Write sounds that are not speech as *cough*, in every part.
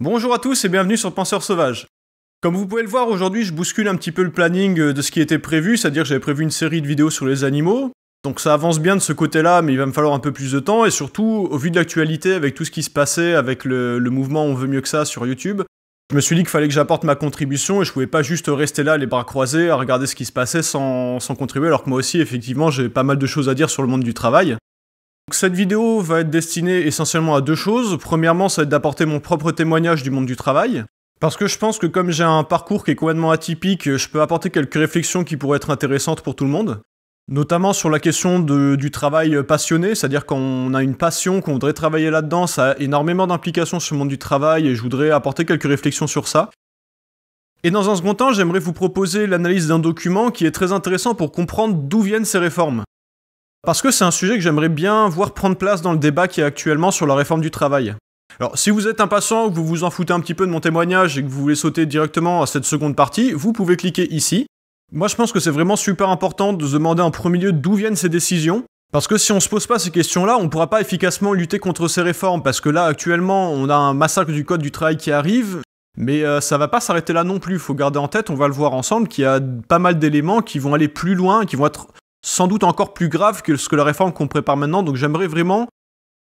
Bonjour à tous et bienvenue sur Penseur Sauvage. Comme vous pouvez le voir, aujourd'hui je bouscule un petit peu le planning euh, de ce qui était prévu, c'est-à-dire j'avais prévu une série de vidéos sur les animaux. Donc ça avance bien de ce côté-là, mais il va me falloir un peu plus de temps, et surtout, au vu de l'actualité, avec tout ce qui se passait, avec le, mouvement On veut mieux que ça sur YouTube, je me suis dit qu'il fallait que j'apporte ma contribution, et je pouvais pas juste rester là, les bras croisés, à regarder ce qui se passait sans contribuer, alors que moi aussi, effectivement, j'ai pas mal de choses à dire sur le monde du travail. Cette vidéo va être destinée essentiellement à deux choses. Premièrement, ça va être d'apporter mon propre témoignage du monde du travail. Parce que je pense que comme j'ai un parcours qui est complètement atypique, je peux apporter quelques réflexions qui pourraient être intéressantes pour tout le monde. Notamment sur la question du travail passionné, c'est-à-dire quand on a une passion, qu'on voudrait travailler là-dedans, ça a énormément d'implications sur le monde du travail et je voudrais apporter quelques réflexions sur ça. Et dans un second temps, j'aimerais vous proposer l'analyse d'un document qui est très intéressant pour comprendre d'où viennent ces réformes parce que c'est un sujet que j'aimerais bien voir prendre place dans le débat qui est actuellement sur la réforme du travail. Alors, si vous êtes impatient ou que vous vous en foutez un petit peu de mon témoignage et que vous voulez sauter directement à cette seconde partie, vous pouvez cliquer ici. Moi, je pense que c'est vraiment super important de se demander en premier lieu d'où viennent ces décisions. Parce que si on se pose pas ces questions-là, on ne pourra pas efficacement lutter contre ces réformes. Parce que là, actuellement, on a un massacre du code du travail qui arrive. Mais euh, ça va pas s'arrêter là non plus. Il Faut garder en tête, on va le voir ensemble, qu'il y a pas mal d'éléments qui vont aller plus loin, qui vont être sans doute encore plus grave que ce que la réforme qu'on prépare maintenant. Donc j'aimerais vraiment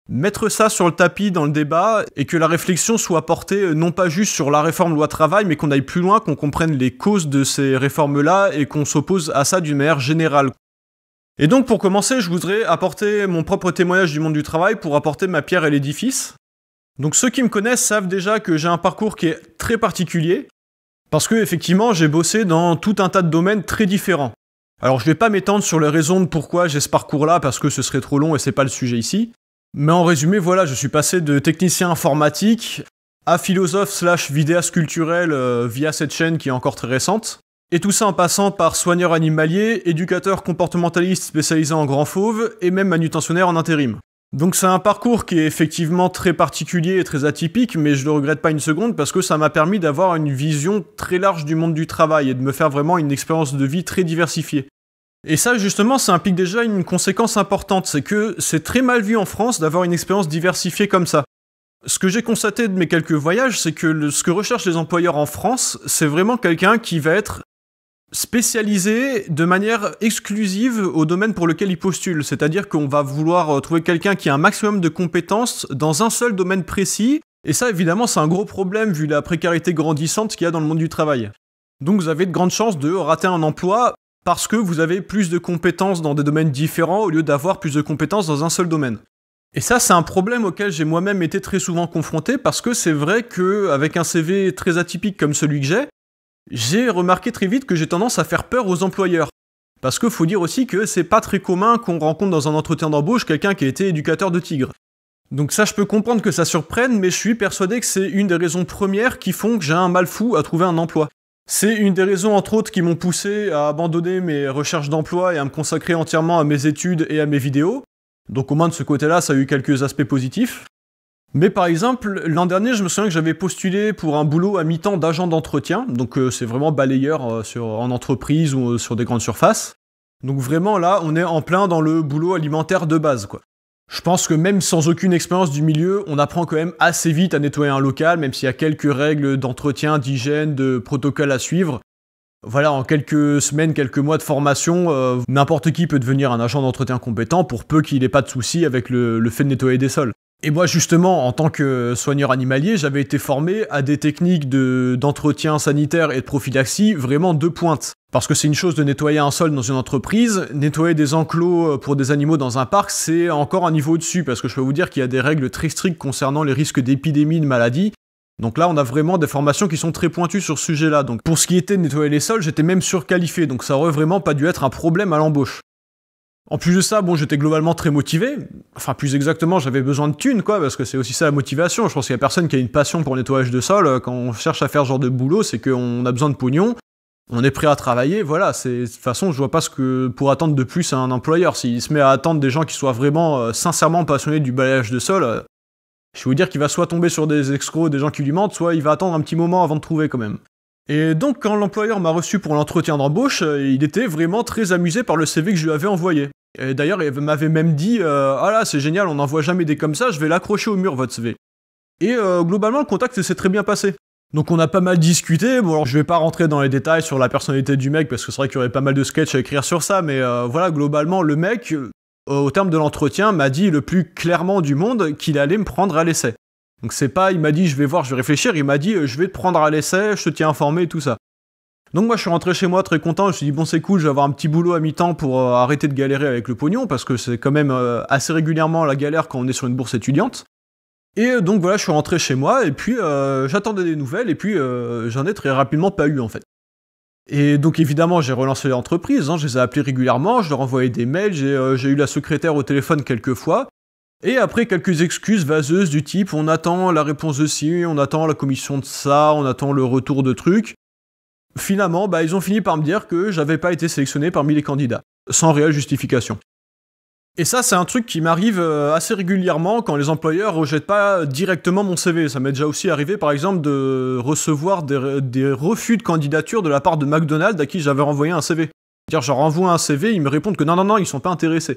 mettre ça sur le tapis dans le débat et que la réflexion soit portée euh, non pas juste sur la réforme loi travail, mais qu'on aille plus loin, qu'on comprenne les causes de ces réformes-là et qu'on s'oppose à ça d'une manière générale. Et donc pour commencer, je voudrais apporter mon propre témoignage du monde du travail pour apporter ma pierre à l'édifice. Donc ceux qui me connaissent savent déjà que j'ai un parcours qui est très particulier, parce que effectivement j'ai bossé dans tout un tas de domaines très différents. Alors je vais pas m'étendre sur les raisons de pourquoi j'ai ce parcours-là parce que ce serait trop long et c'est pas le sujet ici. Mais en résumé, voilà, je suis passé de technicien informatique à philosophe slash vidéaste culturel euh, via cette chaîne qui est encore très récente. Et tout ça en passant par soigneur animalier, éducateur comportementaliste spécialisé en grand fauve et même manutentionnaire en intérim. Donc c'est un parcours qui est effectivement très particulier et très atypique, mais je le regrette pas une seconde parce que ça m'a permis d'avoir une vision très large du monde du travail et de me faire vraiment une expérience de vie très diversifiée. Et ça justement, ça implique déjà une conséquence importante, c'est que c'est très mal vu en France d'avoir une expérience diversifiée comme ça. Ce que j'ai constaté de mes quelques voyages, c'est que ce que recherchent les employeurs en France, c'est vraiment quelqu'un qui va être spécialisé de manière exclusive au domaine pour lequel il postule. C'est-à-dire qu'on va vouloir euh, trouver quelqu'un qui a un maximum de compétences dans un seul domaine précis. Et ça, évidemment, c'est un gros problème vu la précarité grandissante qu'il y a dans le monde du travail. Donc vous avez de grandes chances de rater un emploi parce que vous avez plus de compétences dans des domaines différents au lieu d'avoir plus de compétences dans un seul domaine. Et ça, c'est un problème auquel j'ai moi-même été très souvent confronté parce que c'est vrai qu'avec un CV très atypique comme celui que j'ai, j'ai remarqué très vite que j'ai tendance à faire peur aux employeurs. Parce que faut dire aussi que c'est pas très commun qu'on rencontre dans un entretien d'embauche quelqu'un qui a été éducateur de tigre. Donc ça je peux comprendre que ça surprenne, mais je suis persuadé que c'est une des raisons premières qui font que j'ai un mal fou à trouver un emploi. C'est une des raisons entre autres qui m'ont poussé à abandonner mes recherches d'emploi et à me consacrer entièrement à mes études et à mes vidéos. Donc au moins de ce côté-là, ça a eu quelques aspects positifs. Mais par exemple, l'an dernier, je me souviens que j'avais postulé pour un boulot à mi-temps d'agent d'entretien, donc euh, c'est vraiment balayeur euh, en entreprise ou euh, sur des grandes surfaces. Donc vraiment là, on est en plein dans le boulot alimentaire de base, quoi. Je pense que même sans aucune expérience du milieu, on apprend quand même assez vite à nettoyer un local, même s'il y a quelques règles d'entretien, d'hygiène, de protocole à suivre. Voilà, en quelques semaines, quelques mois de formation, n'importe qui peut devenir un agent d'entretien compétent pour peu qu'il ait pas de soucis avec le fait de nettoyer des sols. Et moi, justement, en tant que soigneur animalier, j'avais été formé à des techniques d'entretien sanitaire et de prophylaxie vraiment de pointe. Parce que c'est une chose de nettoyer un sol dans une entreprise, nettoyer des enclos euh, pour des animaux dans un parc, c'est encore un niveau au-dessus, parce que je peux vous dire qu'il y a des règles très strictes concernant les risques d'épidémie, de maladie. donc là, on a vraiment des formations qui sont très pointues sur ce sujet-là. Donc pour ce qui était de nettoyer les sols, j'étais même surqualifié, donc ça aurait vraiment pas dû être un problème à l'embauche. En plus de ça, bon, j'étais globalement très motivé. Enfin, plus exactement, j'avais besoin de thunes, quoi, parce que c'est aussi ça la motivation. Je pense qu'il y a personne qui a une passion pour le nettoyage de sol. Euh, quand on cherche à faire ce genre de boulot, c'est qu'on a besoin de pognon. On est prêt à travailler, voilà. C'est, de toute façon, je vois pas ce que pour attendre de plus à un employeur. S'il se met à attendre des gens qui soient vraiment, euh, sincèrement passionnés du balayage de sol, euh, je vais vous dire qu'il va soit tomber sur des escrocs, des gens qui lui mentent, soit il va attendre un petit moment avant de trouver quand même. Et donc, quand l'employeur m'a reçu pour l'entretien d'embauche, il était vraiment très amusé par le CV que je lui avais envoyé. Et d'ailleurs, il m'avait même dit euh, Ah là, c'est génial, on n'en voit jamais des comme ça, je vais l'accrocher au mur, votre CV. Et euh, globalement, le contact s'est très bien passé. Donc on a pas mal discuté, bon alors je vais pas rentrer dans les détails sur la personnalité du mec parce que c'est vrai qu'il y aurait pas mal de sketchs à écrire sur ça, mais euh, voilà, globalement le mec, au terme de l'entretien, m'a dit le plus clairement du monde qu'il allait me prendre à l'essai. Donc c'est pas, il m'a dit je vais voir, je vais réfléchir, il m'a dit je vais te prendre à l'essai, je te tiens informé tout ça. Donc moi je suis rentré chez moi très content, je me suis dit bon c'est cool, je vais avoir un petit boulot à mi-temps pour euh, arrêter de galérer avec le pognon, parce que c'est quand même euh, assez régulièrement la galère quand on est sur une bourse étudiante. Et euh, donc voilà, je suis rentré chez moi, et puis j'attendais des nouvelles, et puis j'en ai très rapidement pas eu en fait. Et donc évidemment j'ai relancé l'entreprise, hein, je les ai appelés régulièrement, je leur envoyais des mails, j'ai eu la secrétaire au téléphone quelques fois, et après quelques excuses vaseuses du type on attend la réponse de ci, on attend la commission de ça, on attend le retour de trucs, finalement, bah, ils ont fini par me dire que j'avais pas été sélectionné parmi les candidats, sans réelle justification. Et ça, c'est un truc qui m'arrive euh, assez régulièrement quand les employeurs rejettent pas directement mon CV. Ça m'est déjà aussi arrivé, par exemple, de recevoir des, refus de candidature de la part de McDonald's à qui j'avais renvoyé un CV. C'est-à-dire, je renvoie un CV, ils me répondent que non, non, non, ils sont pas intéressés.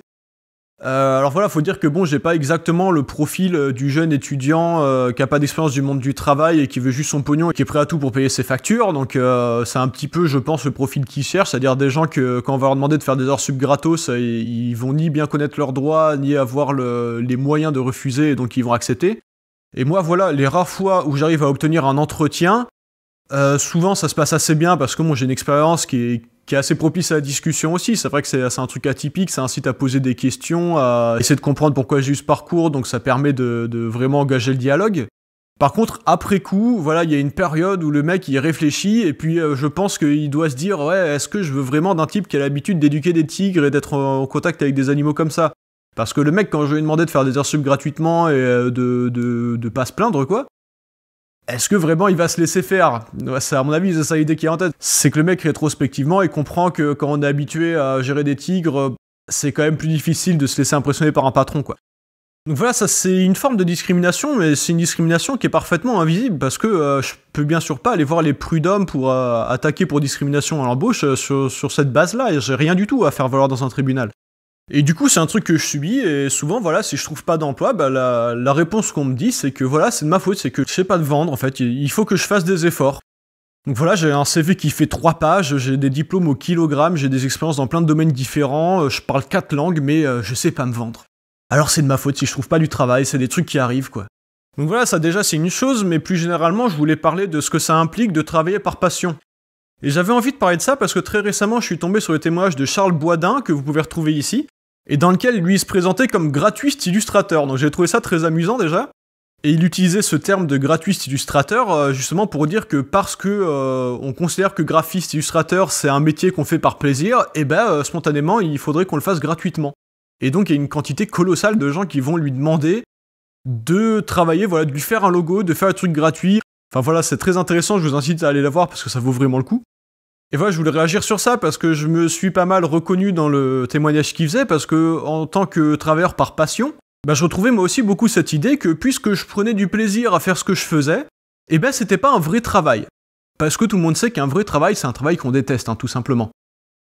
Euh, alors voilà, faut dire que bon, j'ai pas exactement le profil euh, du jeune étudiant euh, qui a pas d'expérience du monde du travail et qui veut juste son pognon et qui est prêt à tout pour payer ses factures. Donc c'est un petit peu, je pense, le profil qu'ils cherche, c'est-à-dire des gens que quand on va leur demander de faire des heures sub gratos, ils, vont ni bien connaître leurs droits ni avoir les moyens de refuser, et donc ils vont accepter. Et moi, voilà, les rares fois où j'arrive à obtenir un entretien, euh, souvent, ça se passe assez bien parce que moi, j'ai une expérience qui est, assez propice à la discussion aussi. C'est vrai que c'est un truc atypique, ça incite à poser des questions, à essayer de comprendre pourquoi j'ai eu ce parcours, donc ça permet de, vraiment engager le dialogue. Par contre, après coup, voilà, il y a une période où le mec il réfléchit et puis euh, je pense qu'il doit se dire ouais, est-ce que je veux vraiment d'un type qui a l'habitude d'éduquer des tigres et d'être en contact avec des animaux comme ça Parce que le mec, quand je lui ai demandé de faire des heures sub gratuitement et euh, de, ne pas se plaindre quoi, est-ce que vraiment il va se laisser faire C'est à mon avis, c'est ça l'idée qui est en tête. C'est que le mec, rétrospectivement, il comprend que quand on est habitué à gérer des tigres, c'est quand même plus difficile de se laisser impressionner par un patron, quoi. Donc voilà, ça c'est une forme de discrimination, mais c'est une discrimination qui est parfaitement invisible parce que euh, je peux bien sûr pas aller voir les prud'hommes pour euh, attaquer pour discrimination à l'embauche euh, sur, sur cette base-là. J'ai rien du tout à faire valoir dans un tribunal. Et du coup, c'est un truc que je subis, et souvent, voilà, si je trouve pas d'emploi, bah, la, réponse qu'on me dit, c'est que voilà, c'est de ma faute, c'est que je sais pas de vendre, en fait, il faut que je fasse des efforts. Donc voilà, j'ai un CV qui fait trois pages, j'ai des diplômes au kilogramme, j'ai des expériences dans plein de domaines différents, euh, je parle quatre langues, mais euh, je sais pas me vendre. Alors c'est de ma faute si je trouve pas du travail, c'est des trucs qui arrivent, quoi. Donc voilà, ça déjà c'est une chose, mais plus généralement, je voulais parler de ce que ça implique de travailler par passion. Et j'avais envie de parler de ça parce que très récemment, je suis tombé sur le témoignage de Charles Boisdin, que vous pouvez retrouver ici, et dans lequel lui se présentait comme gratuiste illustrateur. Donc j'ai trouvé ça très amusant déjà. Et il utilisait ce terme de gratuiste illustrateur euh, justement pour dire que parce que euh, on considère que graphiste illustrateur c'est un métier qu'on fait par plaisir, et eh ben euh, spontanément il faudrait qu'on le fasse gratuitement. Et donc il y a une quantité colossale de gens qui vont lui demander de travailler, voilà, de lui faire un logo, de faire un truc gratuit. Enfin voilà, c'est très intéressant, je vous incite à aller la voir parce que ça vaut vraiment le coup. Et voilà, je voulais réagir sur ça parce que je me suis pas mal reconnu dans le témoignage qu'il faisait parce que en tant que travailleur par passion, bah, je retrouvais moi aussi beaucoup cette idée que puisque je prenais du plaisir à faire ce que je faisais, et eh ben c'était pas un vrai travail. Parce que tout le monde sait qu'un vrai travail, c'est un travail qu'on déteste, hein, tout simplement.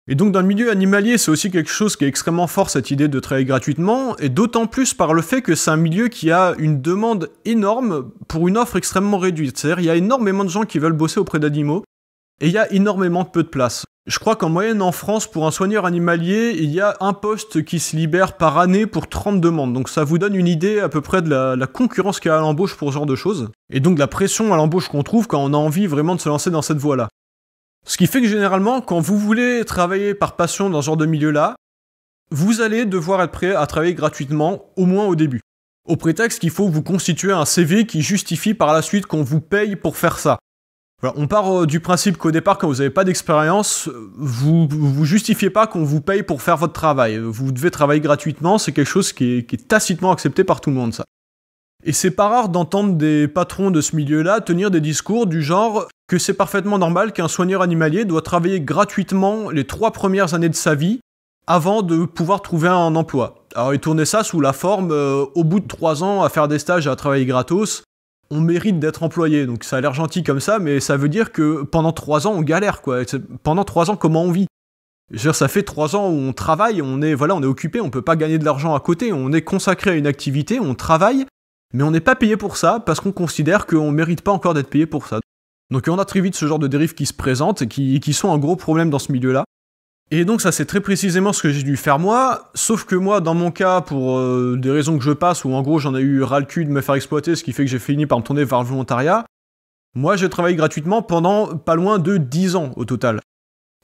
Et donc dans le milieu animalier, c'est aussi quelque chose qui est extrêmement fort, cette idée de travailler gratuitement, et d'autant plus par le fait que c'est un milieu qui a une demande énorme pour une offre extrêmement réduite. C'est-à-dire il y a énormément de gens qui veulent bosser auprès d'animaux, et il y a énormément peu de place. Je crois qu'en moyenne en France, pour un soigneur animalier, il y a un poste qui se libère par année pour 30 demandes. Donc ça vous donne une idée à peu près de la, concurrence qu'il y a à l'embauche pour ce genre de choses. Et donc la pression à l'embauche qu'on trouve quand on a envie vraiment de se lancer dans cette voie-là. Ce qui fait que généralement, quand vous voulez travailler par passion dans ce genre de milieu-là, vous allez devoir être prêt à travailler gratuitement, au moins au début. Au prétexte qu'il faut vous constituer un CV qui justifie par la suite qu'on vous paye pour faire ça on part euh, du principe qu'au départ, quand vous n'avez pas d'expérience, vous vous justifiez pas qu'on vous paye pour faire votre travail. Vous devez travailler gratuitement, c'est quelque chose qui est, tacitement accepté par tout le monde, ça. Et c'est pas rare d'entendre des patrons de ce milieu-là tenir des discours du genre que c'est parfaitement normal qu'un soigneur animalier doit travailler gratuitement les trois premières années de sa vie avant de pouvoir trouver un emploi. Alors ils tournaient ça sous la forme, euh, au bout de trois ans, à faire des stages et à travailler gratos, on mérite d'être employé. Donc ça a l'air gentil comme ça, mais ça veut dire que pendant trois ans, on galère, quoi. Pendant trois ans, comment on vit je veux dire, ça fait trois ans où on travaille, on est, voilà, on est occupé, on peut pas gagner de l'argent à côté, on est consacré à une activité, on travaille, mais on n'est pas payé pour ça parce qu'on considère qu'on mérite pas encore d'être payé pour ça. Donc on a très vite ce genre de dérives qui se présentent et qui sont un gros problème dans ce milieu-là. Et donc ça c'est très précisément ce que j'ai dû faire moi, sauf que moi dans mon cas pour euh, des raisons que je passe ou en gros j'en ai eu ras le cul de me faire exploiter, ce qui fait que j'ai fini par me tourner vers le volontariat, moi j'ai travaillé gratuitement pendant pas loin de 10 ans au total.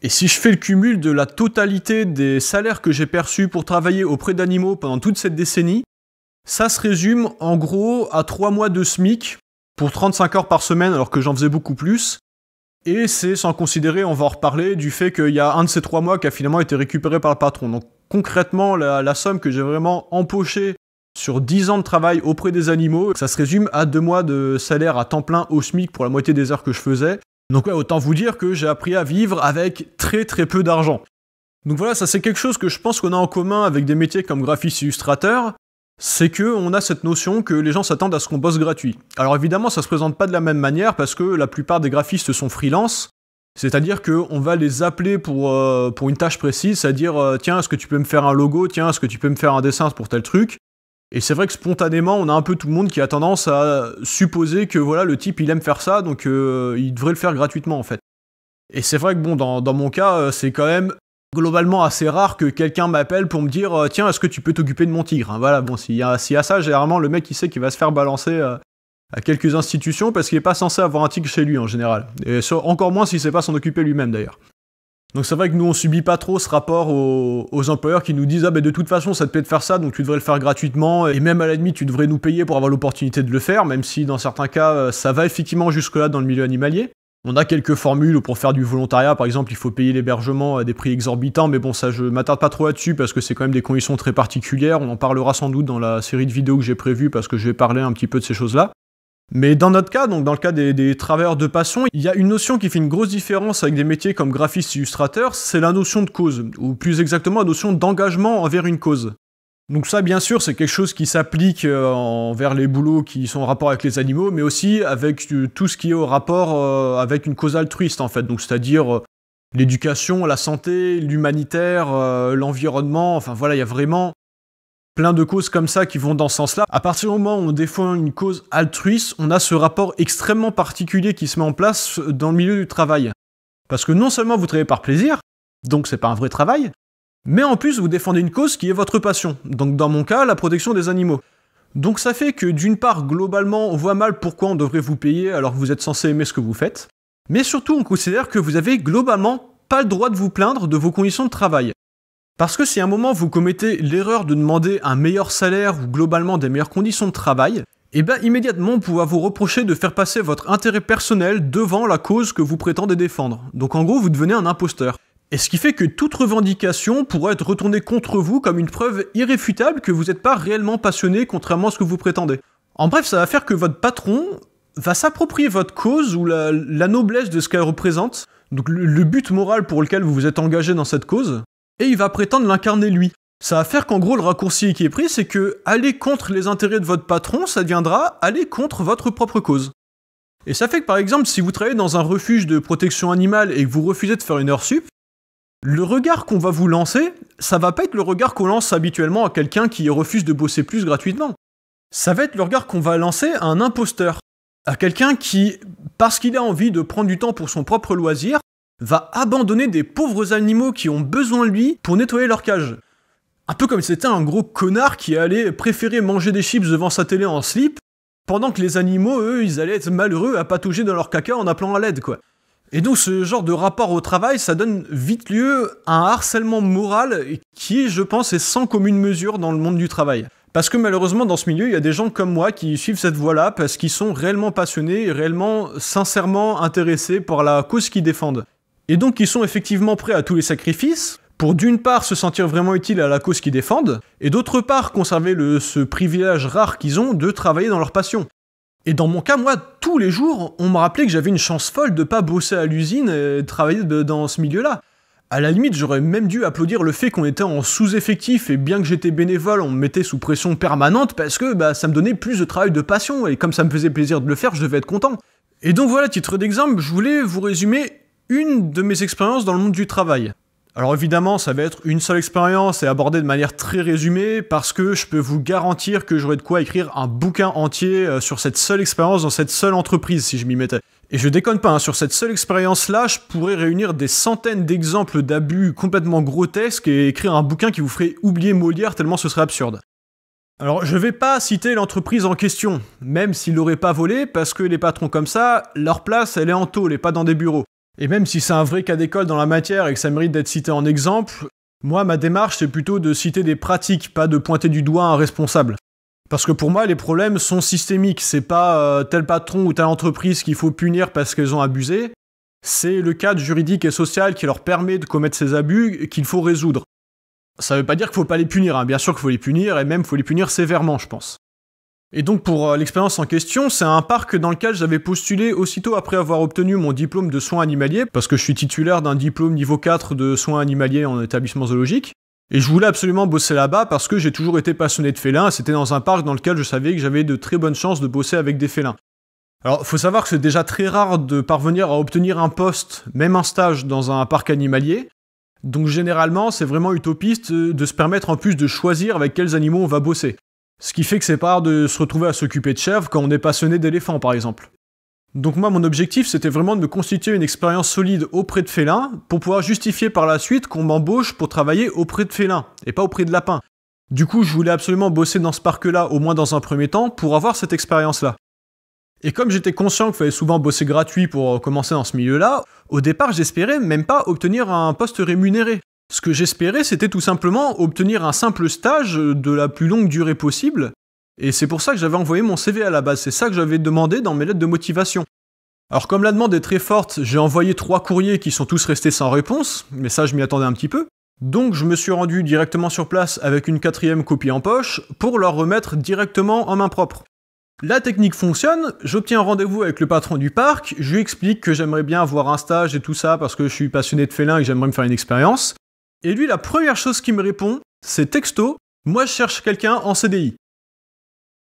Et si je fais le cumul de la totalité des salaires que j'ai perçus pour travailler auprès d'animaux pendant toute cette décennie, ça se résume en gros à 3 mois de SMIC pour 35 heures par semaine alors que j'en faisais beaucoup plus, et c'est sans considérer, on va en reparler, du fait qu'il y a un de ces trois mois qui a finalement été récupéré par le patron. Donc concrètement, la, somme que j'ai vraiment empochée sur 10 ans de travail auprès des animaux, ça se résume à deux mois de salaire à temps plein au SMIC pour la moitié des heures que je faisais. Donc autant vous dire que j'ai appris à vivre avec très très peu d'argent. Donc voilà, ça c'est quelque chose que je pense qu'on a en commun avec des métiers comme graphiste illustrateur, c'est que on a cette notion que les gens s'attendent à ce qu'on bosse gratuit. Alors évidemment, ça se présente pas de la même manière parce que la plupart des graphistes sont freelance, c'est-à-dire qu'on va les appeler euh, pour, une tâche précise, c'est-à-dire euh, tiens, est-ce que tu peux me faire un logo, tiens, est-ce que tu peux me faire un dessin pour tel truc. Et c'est vrai que spontanément, on a un peu tout le monde qui a tendance à supposer que voilà, le type il aime faire ça, donc euh, il devrait le faire gratuitement en fait. Et c'est vrai que bon, dans mon cas, c'est quand même globalement assez rare que quelqu'un m'appelle pour me dire euh, tiens est-ce que tu peux t'occuper de mon tigre hein. voilà bon s'il y, a, y, ça généralement le mec il sait qu'il va se faire balancer euh, à quelques institutions parce qu'il n'est pas censé avoir un tigre chez lui en général et encore moins s'il sait pas s'en occuper lui-même d'ailleurs donc c'est vrai que nous on subit pas trop ce rapport aux, employeurs qui nous disent ah ben de toute façon ça te plaît de faire ça donc tu devrais le faire gratuitement et même à la tu devrais nous payer pour avoir l'opportunité de le faire même si dans certains cas euh, ça va effectivement jusque là dans le milieu animalier on a quelques formules pour faire du volontariat, par exemple, il faut payer l'hébergement à des prix exorbitants, mais bon, ça je m'attarde pas trop là-dessus parce que c'est quand même des conditions très particulières. On en parlera sans doute dans la série de vidéos que j'ai prévues parce que je vais parler un petit peu de ces choses-là. Mais dans notre cas, donc dans le cas des, des travailleurs de passion, il y a une notion qui fait une grosse différence avec des métiers comme graphiste illustrateur, c'est la notion de cause, ou plus exactement la notion d'engagement envers une cause. Donc ça, bien sûr, c'est quelque chose qui s'applique euh, envers les boulots qui sont en rapport avec les animaux, mais aussi avec euh, tout ce qui est au rapport euh, avec une cause altruiste, en fait. Donc c'est-à-dire l'éducation, la santé, l'humanitaire, l'environnement, enfin voilà, il y a vraiment plein de causes comme ça qui vont dans ce sens-là. À partir du moment où on défend une cause altruiste, on a ce rapport extrêmement particulier qui se met en place dans le milieu du travail. Parce que non seulement vous travaillez par plaisir, donc c'est pas un vrai travail, mais en plus, vous défendez une cause qui est votre passion, donc dans mon cas, la protection des animaux. Donc ça fait que d'une part, globalement, on voit mal pourquoi on devrait vous payer alors que vous êtes censé aimer ce que vous faites, mais surtout on considère que vous avez globalement pas le droit de vous plaindre de vos conditions de travail. Parce que si à un moment vous commettez l'erreur de demander un meilleur salaire ou globalement des meilleures conditions de travail, eh bien immédiatement on pourra vous reprocher de faire passer votre intérêt personnel devant la cause que vous prétendez défendre. Donc en gros vous devenez un imposteur. Et ce qui fait que toute revendication pourrait être retournée contre vous comme une preuve irréfutable que vous n'êtes pas réellement passionné contrairement à ce que vous prétendez. En bref, ça va faire que votre patron va s'approprier votre cause ou la, noblesse de ce qu'elle représente, donc le, le but moral pour lequel vous vous êtes engagé dans cette cause, et il va prétendre l'incarner lui. Ça va faire qu'en gros, le raccourci qui est pris, c'est que aller contre les intérêts de votre patron, ça deviendra aller contre votre propre cause. Et ça fait que par exemple, si vous travaillez dans un refuge de protection animale et que vous refusez de faire une heure sup, le regard qu'on va vous lancer, ça va pas être le regard qu'on lance habituellement à quelqu'un qui refuse de bosser plus gratuitement. Ça va être le regard qu'on va lancer à un imposteur, à quelqu'un qui, parce qu'il a envie de prendre du temps pour son propre loisir, va abandonner des pauvres animaux qui ont besoin de lui pour nettoyer leur cage. Un peu comme si c'était un gros connard qui allait préférer manger des chips devant sa télé en slip, pendant que les animaux, eux, ils allaient être malheureux à patouger dans leur caca en appelant à l'aide, quoi. Et donc ce genre de rapport au travail, ça donne vite lieu à un harcèlement moral qui, je pense, est sans commune mesure dans le monde du travail. Parce que malheureusement, dans ce milieu, il y a des gens comme moi qui suivent cette voie-là parce qu'ils sont réellement passionnés, réellement, sincèrement intéressés par la cause qu'ils défendent. Et donc, ils sont effectivement prêts à tous les sacrifices pour d'une part se sentir vraiment utile à la cause qu'ils défendent, et d'autre part conserver ce privilège rare qu'ils ont de travailler dans leur passion. Et dans mon cas, moi, tous les jours, on me rappelait que j'avais une chance folle de pas bosser à l'usine et travailler dans ce milieu-là. À la limite, j'aurais même dû applaudir le fait qu'on était en sous-effectif et bien que j'étais bénévole, on me mettait sous pression permanente parce que bah, ça me donnait plus de travail de passion et comme ça me faisait plaisir de le faire, je devais être content. Et donc voilà, titre d'exemple, je voulais vous résumer une de mes expériences dans le monde du travail. Alors évidemment, ça va être une seule expérience et abordée de manière très résumée parce que je peux vous garantir que j'aurais de quoi écrire un bouquin entier euh, sur cette seule expérience dans cette seule entreprise si je m'y mettais. Et je déconne pas, hein, sur cette seule expérience-là, je pourrais réunir des centaines d'exemples d'abus complètement grotesques et écrire un bouquin qui vous ferait oublier Molière tellement ce serait absurde. Alors, je vais pas citer l'entreprise en question, même s'il n'aurait pas volé, parce que les patrons comme ça, leur place, elle est en tôle et pas dans des bureaux. Et même si c'est un vrai cas d'école dans la matière et que ça mérite d'être cité en exemple, moi, ma démarche, c'est plutôt de citer des pratiques, pas de pointer du doigt un responsable. Parce que pour moi, les problèmes sont systémiques. C'est pas euh, tel patron ou telle entreprise qu'il faut punir parce qu'elles ont abusé. C'est le cadre juridique et social qui leur permet de commettre ces abus qu'il faut résoudre. Ça veut pas dire qu'il faut pas les punir. Hein. Bien sûr qu'il faut les punir et même faut les punir sévèrement, je pense. Et donc pour euh, l'expérience en question, c'est un parc dans lequel j'avais postulé aussitôt après avoir obtenu mon diplôme de soins animaliers, parce que je suis titulaire d'un diplôme niveau 4 de soins animaliers en établissement zoologique. Et je voulais absolument bosser là-bas parce que j'ai toujours été passionné de félins, c'était dans un parc dans lequel je savais que j'avais de très bonnes chances de bosser avec des félins. Alors, faut savoir que c'est déjà très rare de parvenir à obtenir un poste, même un stage, dans un parc animalier. Donc, généralement, c'est vraiment utopiste euh, de se permettre en plus de choisir avec quels animaux on va bosser. Ce qui fait que c'est pas rare de se retrouver à s'occuper de chèvres quand on est passionné d'éléphants, par exemple. Donc moi, mon objectif, c'était vraiment de me constituer une expérience solide auprès de félins pour pouvoir justifier par la suite qu'on m'embauche pour travailler auprès de félins et pas auprès de lapins. Du coup, je voulais absolument bosser dans ce parc-là, au moins dans un premier temps, pour avoir cette expérience-là. Et comme j'étais conscient qu'il fallait souvent bosser gratuit pour euh, commencer dans ce milieu-là, au départ, j'espérais même pas obtenir un poste rémunéré. Ce que j'espérais, c'était tout simplement obtenir un simple stage de la plus longue durée possible, et c'est pour ça que j'avais envoyé mon CV à la base, c'est ça que j'avais demandé dans mes lettres de motivation. Alors comme la demande est très forte, j'ai envoyé trois courriers qui sont tous restés sans réponse, mais ça je m'y attendais un petit peu. Donc je me suis rendu directement sur place avec une quatrième copie en poche pour leur remettre directement en main propre. La technique fonctionne, j'obtiens un rendez-vous avec le patron du parc, je lui explique que j'aimerais bien avoir un stage et tout ça parce que je suis passionné de félin et que j'aimerais me faire une expérience. Et lui, la première chose qui me répond, c'est texto, moi je cherche quelqu'un en CDI.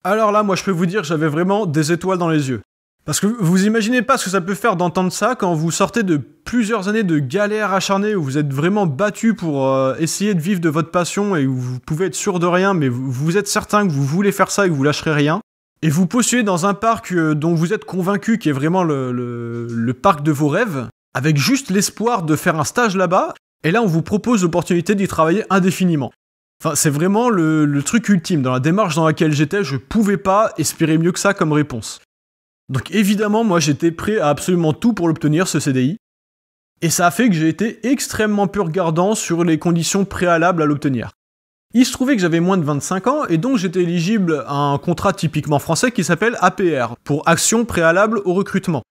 Alors là, moi je peux vous dire, j'avais vraiment des étoiles dans les yeux. Parce que vous imaginez pas ce que ça peut faire d'entendre ça quand vous sortez de plusieurs années de galères acharnées où vous êtes vraiment battu pour euh, essayer de vivre de votre passion et où vous pouvez être sûr de rien, mais vous, êtes certain que vous voulez faire ça et que vous lâcherez rien. Et vous postulez dans un parc euh, dont vous êtes convaincu qui est vraiment le parc de vos rêves, avec juste l'espoir de faire un stage là-bas et là, on vous propose l'opportunité d'y travailler indéfiniment. Enfin, c'est vraiment le, truc ultime. Dans la démarche dans laquelle j'étais, je pouvais pas espérer mieux que ça comme réponse. Donc évidemment, moi j'étais prêt à absolument tout pour l'obtenir, ce CDI. Et ça a fait que j'ai été extrêmement peu regardant sur les conditions préalables à l'obtenir. Il se trouvait que j'avais moins de 25 ans et donc j'étais éligible à un contrat typiquement français qui s'appelle APR, pour Action préalable au recrutement.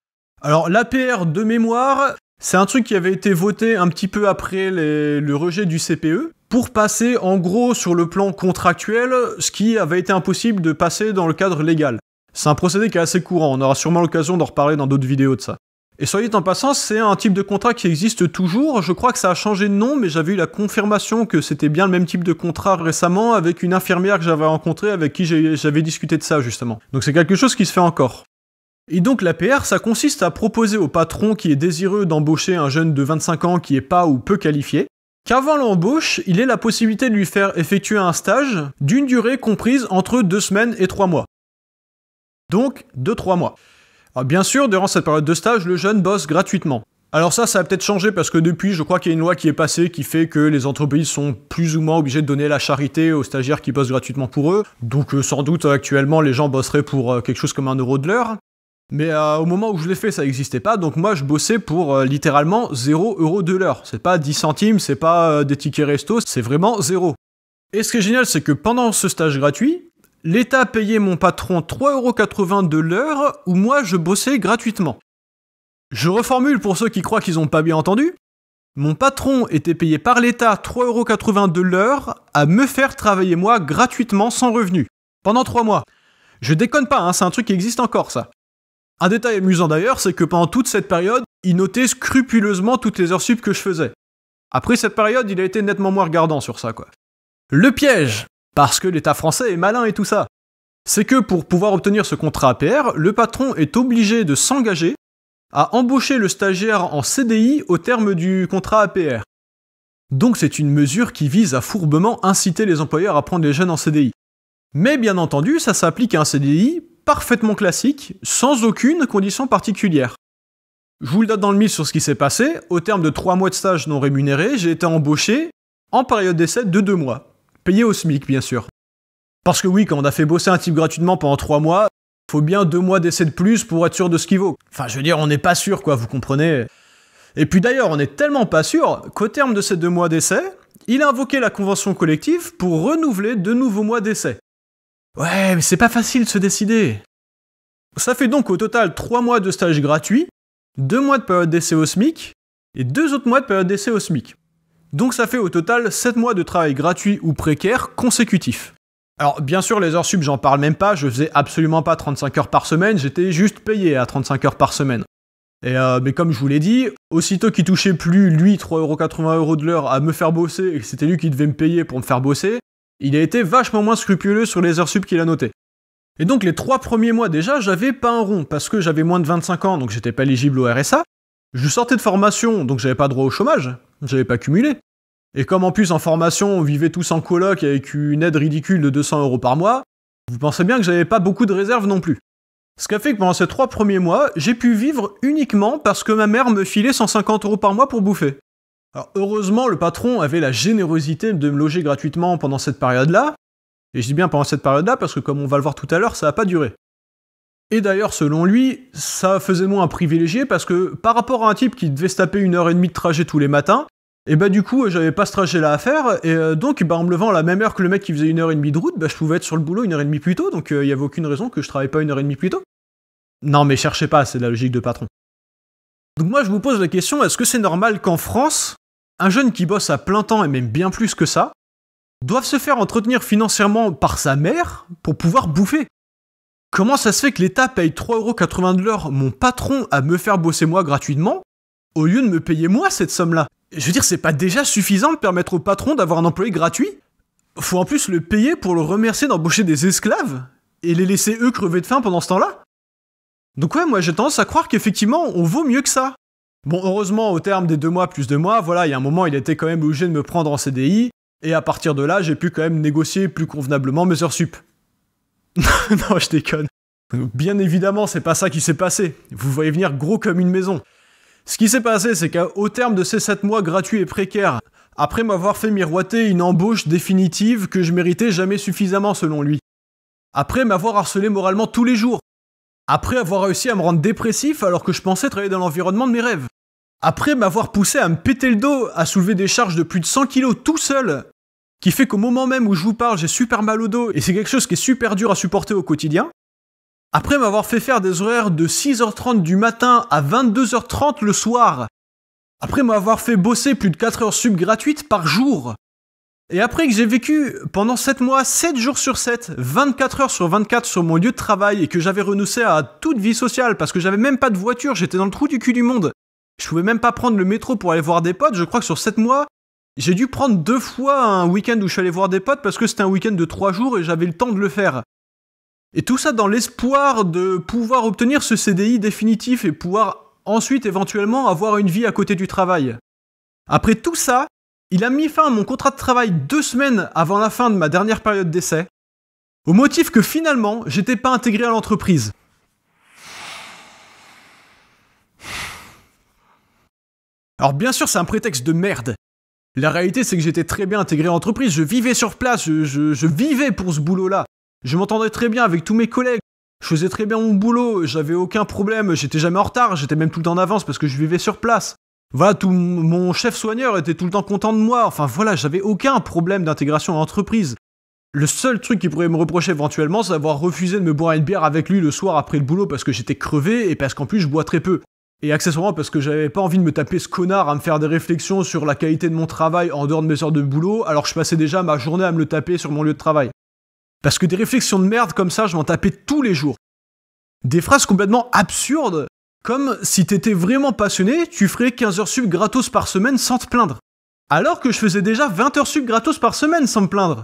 Alors l'APR de mémoire, c'est un truc qui avait été voté un petit peu après le rejet du CPE pour passer en gros sur le plan contractuel ce qui avait été impossible de passer dans le cadre légal. C'est un procédé qui est assez courant, on aura sûrement l'occasion d'en reparler dans d'autres vidéos de ça. Et soyez en passant, c'est un type de contrat qui existe toujours, je crois que ça a changé de nom, mais j'avais eu la confirmation que c'était bien le même type de contrat récemment avec une infirmière que j'avais rencontrée avec qui j'avais discuté de ça justement. Donc c'est quelque chose qui se fait encore. Et donc la PR, ça consiste à proposer au patron qui est désireux d'embaucher un jeune de 25 ans qui est pas ou peu qualifié, qu'avant l'embauche, il ait la possibilité de lui faire effectuer un stage d'une durée comprise entre deux semaines et 3 mois. Donc 2-3 mois. Ah, bien sûr, durant cette période de stage, le jeune bosse gratuitement. Alors ça, ça a peut-être changé parce que depuis, je crois qu'il y a une loi qui est passée qui fait que les entreprises sont plus ou moins obligées de donner la charité aux stagiaires qui bossent gratuitement pour eux. Donc euh, sans doute euh, actuellement, les gens bosseraient pour euh, quelque chose comme un euro de l'heure. Mais euh, au moment où je l'ai fait, ça n'existait pas, donc moi je bossais pour euh, littéralement 0 de l'heure. C'est pas 10 centimes, c'est pas euh, des tickets resto, c'est vraiment zéro. Et ce qui est génial, c'est que pendant ce stage gratuit, l'État payait mon patron 3,80€ de l'heure où moi je bossais gratuitement. Je reformule pour ceux qui croient qu'ils n'ont pas bien entendu. Mon patron était payé par l'État 3,80€ de l'heure à me faire travailler moi gratuitement sans revenu. Pendant 3 mois. Je déconne pas, hein, c'est un truc qui existe encore ça. Un détail amusant d'ailleurs, c'est que pendant toute cette période, il notait scrupuleusement toutes les heures sup que je faisais. Après cette période, il a été nettement moins regardant sur ça, quoi. Le piège, parce que l'État français est malin et tout ça, c'est que pour pouvoir obtenir ce contrat APR, le patron est obligé de s'engager à embaucher le stagiaire en CDI au terme du contrat APR. Donc c'est une mesure qui vise à fourbement inciter les employeurs à prendre les jeunes en CDI. Mais bien entendu, ça s'applique à un CDI parfaitement classique, sans aucune condition particulière. Je vous le date dans le mille sur ce qui s'est passé. Au terme de trois mois de stage non rémunéré, j'ai été embauché en période d'essai de deux mois. Payé au SMIC, bien sûr. Parce que oui, quand on a fait bosser un type gratuitement pendant trois mois, faut bien deux mois d'essai de plus pour être sûr de ce qu'il vaut. Enfin, je veux dire, on n'est pas sûr, quoi, vous comprenez Et puis d'ailleurs, on n'est tellement pas sûr qu'au terme de ces deux mois d'essai, il a invoqué la convention collective pour renouveler de nouveaux mois d'essai. Ouais, mais c'est pas facile de se décider. Ça fait donc au total 3 mois de stage gratuit, 2 mois de période d'essai au SMIC, et 2 autres mois de période d'essai au SMIC. Donc ça fait au total 7 mois de travail gratuit ou précaire consécutif. Alors bien sûr les heures sub j'en parle même pas, je faisais absolument pas 35 heures par semaine, j'étais juste payé à 35 heures par semaine. Et euh, mais comme je vous l'ai dit, aussitôt qu'il touchait plus lui 3,80€ de l'heure à me faire bosser et c'était lui qui devait me payer pour me faire bosser, il a été vachement moins scrupuleux sur les heures sup qu'il a notées. Et donc les trois premiers mois déjà, j'avais pas un rond, parce que j'avais moins de 25 ans, donc j'étais pas éligible au RSA. Je sortais de formation, donc j'avais pas droit au chômage, j'avais pas cumulé. Et comme en plus en formation, on vivait tous en coloc avec une aide ridicule de 200 euros par mois, vous pensez bien que j'avais pas beaucoup de réserves non plus. Ce qui a fait que pendant ces trois premiers mois, j'ai pu vivre uniquement parce que ma mère me filait 150 euros par mois pour bouffer. Alors heureusement, le patron avait la générosité de me loger gratuitement pendant cette période-là. Et je dis bien pendant cette période-là parce que comme on va le voir tout à l'heure, ça n'a pas duré. Et d'ailleurs, selon lui, ça faisait moins un privilégié parce que par rapport à un type qui devait se taper une heure et demie de trajet tous les matins, et eh bah ben, du coup, j'avais pas ce trajet-là à faire, et euh, donc bah, en me levant à la même heure que le mec qui faisait une heure et demie de route, bah, je pouvais être sur le boulot une heure et demie plus tôt, donc euh, il n'y avait aucune raison que je travaille pas une heure et demie plus tôt. Non mais cherchez pas, c'est la logique de patron. Donc moi je vous pose la question, est-ce que c'est normal qu'en France, un jeune qui bosse à plein temps et même bien plus que ça, doivent se faire entretenir financièrement par sa mère pour pouvoir bouffer. Comment ça se fait que l'État paye 3,80€ de l'heure mon patron à me faire bosser moi gratuitement, au lieu de me payer moi cette somme-là Je veux dire, c'est pas déjà suffisant de permettre au patron d'avoir un employé gratuit Faut en plus le payer pour le remercier d'embaucher des esclaves et les laisser eux crever de faim pendant ce temps-là donc ouais, moi j'ai tendance à croire qu'effectivement, on vaut mieux que ça. Bon, heureusement, au terme des deux mois plus deux mois, voilà, il y a un moment, il était quand même obligé de me prendre en CDI, et à partir de là, j'ai pu quand même négocier plus convenablement mes heures sup. *laughs* non, je déconne. Bien évidemment, c'est pas ça qui s'est passé. Vous voyez venir gros comme une maison. Ce qui s'est passé, c'est qu'au terme de ces sept mois gratuits et précaires, après m'avoir fait miroiter une embauche définitive que je méritais jamais suffisamment selon lui, après m'avoir harcelé moralement tous les jours, après avoir réussi à me rendre dépressif alors que je pensais travailler dans l'environnement de mes rêves, après m'avoir poussé à me péter le dos, à soulever des charges de plus de 100 kilos tout seul, qui fait qu'au moment même où je vous parle, j'ai super mal au dos et c'est quelque chose qui est super dur à supporter au quotidien. Après m'avoir fait faire des horaires de 6h30 du matin à 22h30 le soir, après m'avoir fait bosser plus de 4 heures sub gratuites par jour, et après que j'ai vécu pendant 7 mois, 7 jours sur 7, 24 heures sur 24 sur mon lieu de travail et que j'avais renoncé à toute vie sociale parce que j'avais même pas de voiture, j'étais dans le trou du cul du monde je pouvais même pas prendre le métro pour aller voir des potes. Je crois que sur 7 mois, j'ai dû prendre deux fois un week-end où je suis allé voir des potes parce que c'était un week-end de 3 jours et j'avais le temps de le faire. Et tout ça dans l'espoir de pouvoir obtenir ce CDI définitif et pouvoir ensuite éventuellement avoir une vie à côté du travail. Après tout ça, il a mis fin à mon contrat de travail deux semaines avant la fin de ma dernière période d'essai, au motif que finalement, j'étais pas intégré à l'entreprise. Alors bien sûr, c'est un prétexte de merde. La réalité, c'est que j'étais très bien intégré à l'entreprise, je vivais sur place, je, vivais pour ce boulot-là. Je m'entendais très bien avec tous mes collègues, je faisais très bien mon boulot, j'avais aucun problème, j'étais jamais en retard, j'étais même tout le temps en avance parce que je vivais sur place. Voilà, tout mon chef soigneur était tout le temps content de moi, enfin voilà, j'avais aucun problème d'intégration à l'entreprise. Le seul truc qu'il pourrait me reprocher éventuellement, c'est d'avoir refusé de me boire une bière avec lui le soir après le boulot parce que j'étais crevé et parce qu'en plus je bois très peu. Et accessoirement parce que j'avais pas envie de me taper ce connard à me faire des réflexions sur la qualité de mon travail en dehors de mes heures de boulot, alors je passais déjà ma journée à me le taper sur mon lieu de travail. Parce que des réflexions de merde comme ça, je m'en tapais tous les jours. Des phrases complètement absurdes, comme si t'étais vraiment passionné, tu ferais 15 heures sub gratos par semaine sans te plaindre. Alors que je faisais déjà 20 heures sub gratos par semaine sans me plaindre.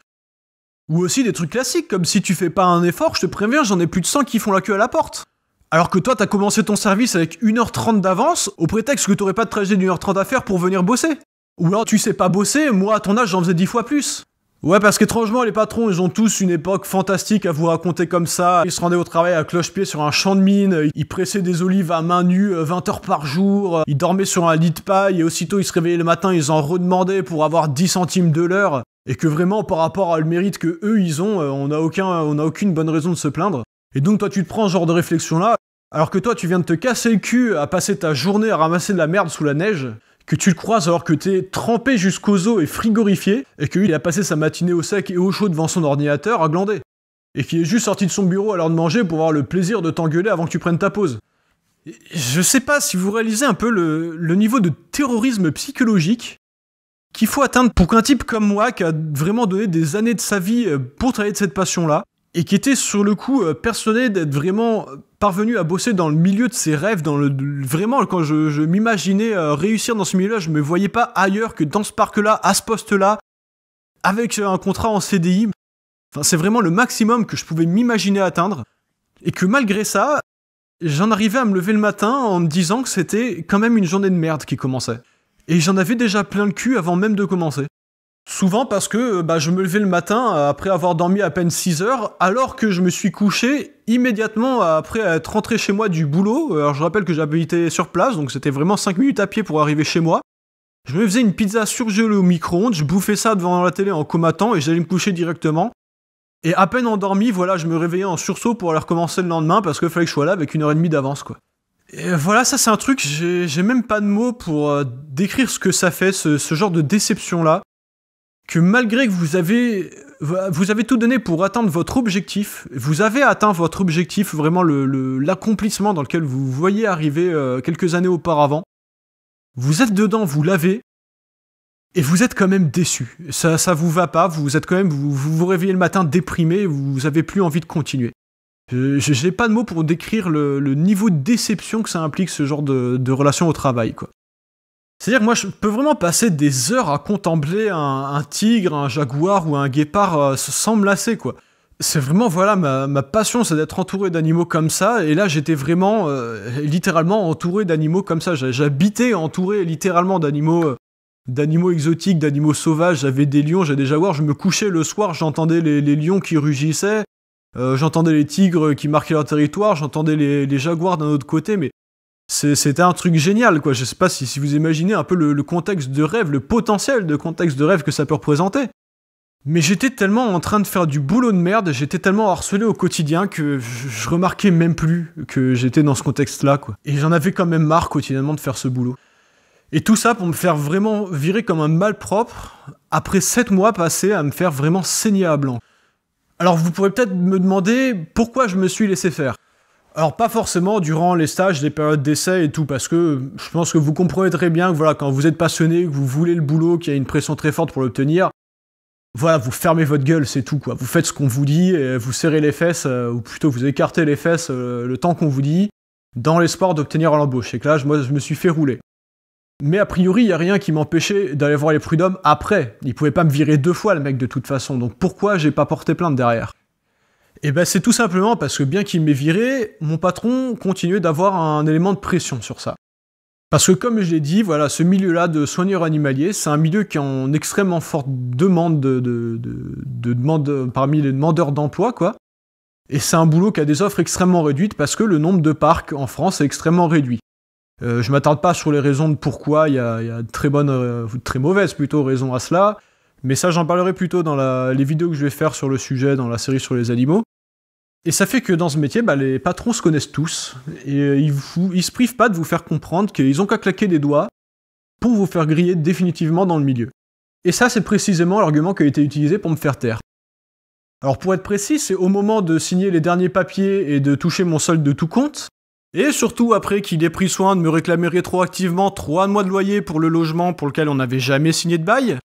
Ou aussi des trucs classiques, comme si tu fais pas un effort, je te préviens, j'en ai plus de 100 qui font la queue à la porte. Alors que toi, t'as commencé ton service avec 1h30 d'avance, au prétexte que t'aurais pas de trajet d'une heure 30 à faire pour venir bosser. Ou alors tu sais pas bosser, moi à ton âge j'en faisais 10 fois plus. Ouais, parce qu'étrangement, les patrons, ils ont tous une époque fantastique à vous raconter comme ça. Ils se rendaient au travail à cloche-pied sur un champ de mine, ils pressaient des olives à main nue 20 euh, heures par jour, ils dormaient sur un lit de paille et aussitôt ils se réveillaient le matin, ils en redemandaient pour avoir 10 centimes de l'heure. Et que vraiment, par rapport à le mérite que eux ils ont, euh, on n'a aucun, on aucune bonne raison de se plaindre. Et donc toi tu te prends ce genre de réflexion là, alors que toi tu viens de te casser le cul à passer ta journée à ramasser de la merde sous la neige, que tu le croises alors que t'es trempé jusqu'aux os et frigorifié, et que lui a passé sa matinée au sec et au chaud devant son ordinateur à glander, et qu'il est juste sorti de son bureau à l'heure de manger pour avoir le plaisir de t'engueuler avant que tu prennes ta pause. Je sais pas si vous réalisez un peu le, le niveau de terrorisme psychologique qu'il faut atteindre pour qu'un type comme moi, qui a vraiment donné des années de sa vie euh, pour travailler de cette passion-là, et qui était sur le coup euh, persuadé d'être vraiment parvenu à bosser dans le milieu de ses rêves, dans le vraiment quand je, m'imaginais euh, réussir dans ce milieu-là, je me voyais pas ailleurs que dans ce parc-là, à ce poste-là, avec euh, un contrat en CDI. Enfin, c'est vraiment le maximum que je pouvais m'imaginer atteindre, et que malgré ça, j'en arrivais à me lever le matin en me disant que c'était quand même une journée de merde qui commençait, et j'en avais déjà plein le cul avant même de commencer. Souvent parce que euh, bah, je me levais le matin euh, après avoir dormi à peine 6 heures, alors que je me suis couché immédiatement après être rentré chez moi du boulot. Euh, alors je rappelle que j'habitais sur place, donc c'était vraiment 5 minutes à pied pour arriver chez moi. Je me faisais une pizza surgelée au micro-ondes, je bouffais ça devant la télé en comatant et j'allais me coucher directement. Et à peine endormi, voilà, je me réveillais en sursaut pour aller recommencer le lendemain parce qu'il fallait que je sois là avec une heure et demie d'avance, quoi. Et voilà, ça c'est un truc, j'ai même pas de mots pour décrire ce que ça fait, ce genre de déception-là que malgré que vous avez, vous avez tout donné pour atteindre votre objectif, vous avez atteint votre objectif, vraiment l'accomplissement le, dans lequel vous voyez arriver euh, quelques années auparavant, vous êtes dedans, vous l'avez, et vous êtes quand même déçu. Ça, ça vous va pas, vous êtes quand même, vous vous, réveillez le matin déprimé, vous avez plus envie de continuer. Je n'ai pas de mots pour décrire le, niveau de déception que ça implique ce genre de, de relation au travail, quoi. C'est-à-dire moi, je peux vraiment passer des heures à contempler un, tigre, un jaguar ou un guépard euh, sans me lasser, quoi. C'est vraiment, voilà, ma, passion, c'est d'être entouré d'animaux comme ça. Et là, j'étais vraiment, euh, littéralement, entouré d'animaux comme ça. J'habitais entouré, littéralement, d'animaux euh, d'animaux exotiques, d'animaux sauvages. J'avais des lions, j'avais des jaguars. Je me couchais le soir, j'entendais les, lions qui rugissaient. j'entendais les tigres qui marquaient leur territoire. J'entendais les jaguars d'un autre côté. Mais c'était un truc génial, quoi. Je sais pas si, vous imaginez un peu le, contexte de rêve, le potentiel de contexte de rêve que ça peut représenter. Mais j'étais tellement en train de faire du boulot de merde, j'étais tellement harcelé au quotidien que je, remarquais même plus que j'étais dans ce contexte-là, quoi. Et j'en avais quand même marre quotidiennement de faire ce boulot. Et tout ça pour me faire vraiment virer comme un malpropre après 7 mois passés à me faire vraiment saigner à blanc. Alors vous pourrez peut-être me demander pourquoi je me suis laissé faire. Alors pas forcément durant les stages, les périodes d'essai et tout, parce que je pense que vous comprenez très bien que voilà, quand vous êtes passionné, que vous voulez le boulot, qu'il y a une pression très forte pour l'obtenir, voilà, vous fermez votre gueule, c'est tout quoi. Vous faites ce qu'on vous dit, et vous serrez les fesses, euh, ou plutôt vous écartez les fesses euh, le temps qu'on vous dit, dans l'espoir d'obtenir l'embauche. Et que là, moi, je me suis fait rouler. Mais a priori, il n'y a rien qui m'empêchait d'aller voir les prud'hommes après. Ils pouvaient pas me virer deux fois, le mec, de toute façon. Donc pourquoi j'ai pas porté plainte derrière et eh ben c'est tout simplement parce que bien qu'il m'ait viré, mon patron continuait d'avoir un élément de pression sur ça. Parce que comme je l'ai dit, voilà, ce milieu-là de soigneurs animaliers, c'est un milieu qui est en extrêmement forte demande parmi les demandeurs d'emploi, quoi. Et c'est un boulot qui a des offres extrêmement réduites parce que le nombre de parcs en France est extrêmement réduit. Euh, je m'attarde pas sur les raisons de pourquoi il y, a, de très bonnes, euh, très mauvaises plutôt raisons à cela, mais ça j'en parlerai plutôt dans les vidéos que je vais faire sur le sujet dans la série sur les animaux. Et ça fait que dans ce métier, bah, les patrons se connaissent tous, et euh, ils, vous, se privent pas de vous faire comprendre qu'ils ont qu'à claquer des doigts pour vous faire griller définitivement dans le milieu. Et ça, c'est précisément l'argument qui a été utilisé pour me faire taire. Alors pour être précis, c'est au moment de signer les derniers papiers et de toucher mon solde de tout compte, et surtout après qu'il ait pris soin de me réclamer rétroactivement trois mois de loyer pour le logement pour lequel on n'avait jamais signé de bail,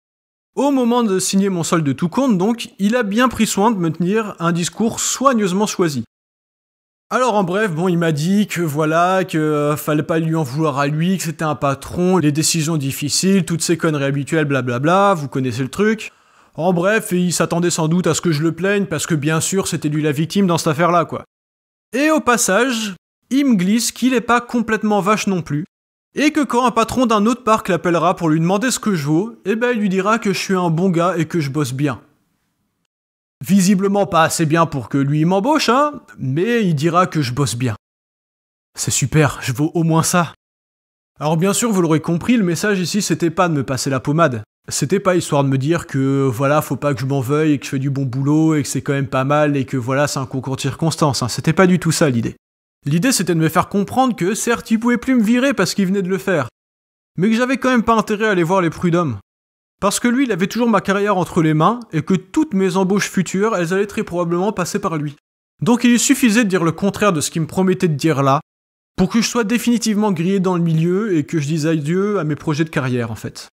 au moment de signer mon solde de tout compte, donc, il a bien pris soin de me tenir un discours soigneusement choisi. Alors en bref, bon, il m'a dit que voilà, que euh, fallait pas lui en vouloir à lui, que c'était un patron, les décisions difficiles, toutes ces conneries habituelles, blablabla, vous connaissez le truc. En bref, il s'attendait sans doute à ce que je le plaigne, parce que bien sûr, c'était lui la victime dans cette affaire-là, quoi. Et au passage, il me glisse qu'il est pas complètement vache non plus, et que quand un patron d'un autre parc l'appellera pour lui demander ce que je vaux, eh ben il lui dira que je suis un bon gars et que je bosse bien. Visiblement pas assez bien pour que lui m'embauche, hein, mais il dira que je bosse bien. C'est super, je vaux au moins ça. Alors bien sûr, vous l'aurez compris, le message ici c'était pas de me passer la pommade. C'était pas histoire de me dire que voilà, faut pas que je m'en veuille et que je fais du bon boulot et que c'est quand même pas mal et que voilà, c'est un concours de circonstances. Hein. C'était pas du tout ça l'idée. L'idée c'était de me faire comprendre que certes il pouvait plus me virer parce qu'il venait de le faire, mais que j'avais quand même pas intérêt à aller voir les prud'hommes. Parce que lui il avait toujours ma carrière entre les mains et que toutes mes embauches futures elles allaient très probablement passer par lui. Donc il suffisait de dire le contraire de ce qu'il me promettait de dire là, pour que je sois définitivement grillé dans le milieu et que je dise adieu à mes projets de carrière en fait.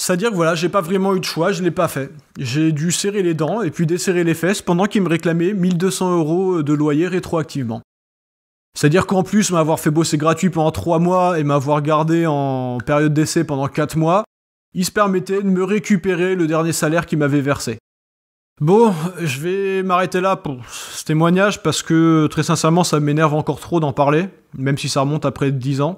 C'est-à-dire que voilà, j'ai pas vraiment eu de choix, je l'ai pas fait. J'ai dû serrer les dents et puis desserrer les fesses pendant qu'il me réclamait 1200 euros de loyer rétroactivement. C'est-à-dire qu'en plus, m'avoir fait bosser gratuit pendant 3 mois et m'avoir gardé en période d'essai pendant 4 mois, il se permettait de me récupérer le dernier salaire qu'il m'avait versé. Bon, je vais m'arrêter là pour ce témoignage parce que très sincèrement, ça m'énerve encore trop d'en parler, même si ça remonte après 10 ans.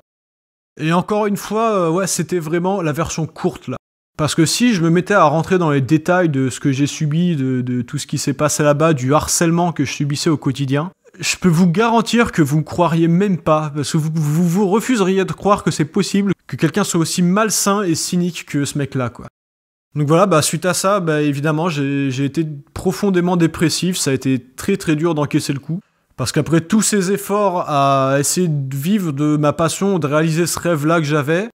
Et encore une fois, euh, ouais, c'était vraiment la version courte là. Parce que si je me mettais à rentrer dans les détails de ce que j'ai subi, de, tout ce qui s'est passé là-bas, du harcèlement que je subissais au quotidien, je peux vous garantir que vous ne croiriez même pas, parce que vous vous, refuseriez de croire que c'est possible que quelqu'un soit aussi malsain et cynique que ce mec-là, quoi. Donc voilà, bah, suite à ça, bah, évidemment, j'ai été profondément dépressif, ça a été très très dur d'encaisser le coup. Parce qu'après tous ces efforts à essayer de vivre de ma passion, de réaliser ce rêve-là que j'avais,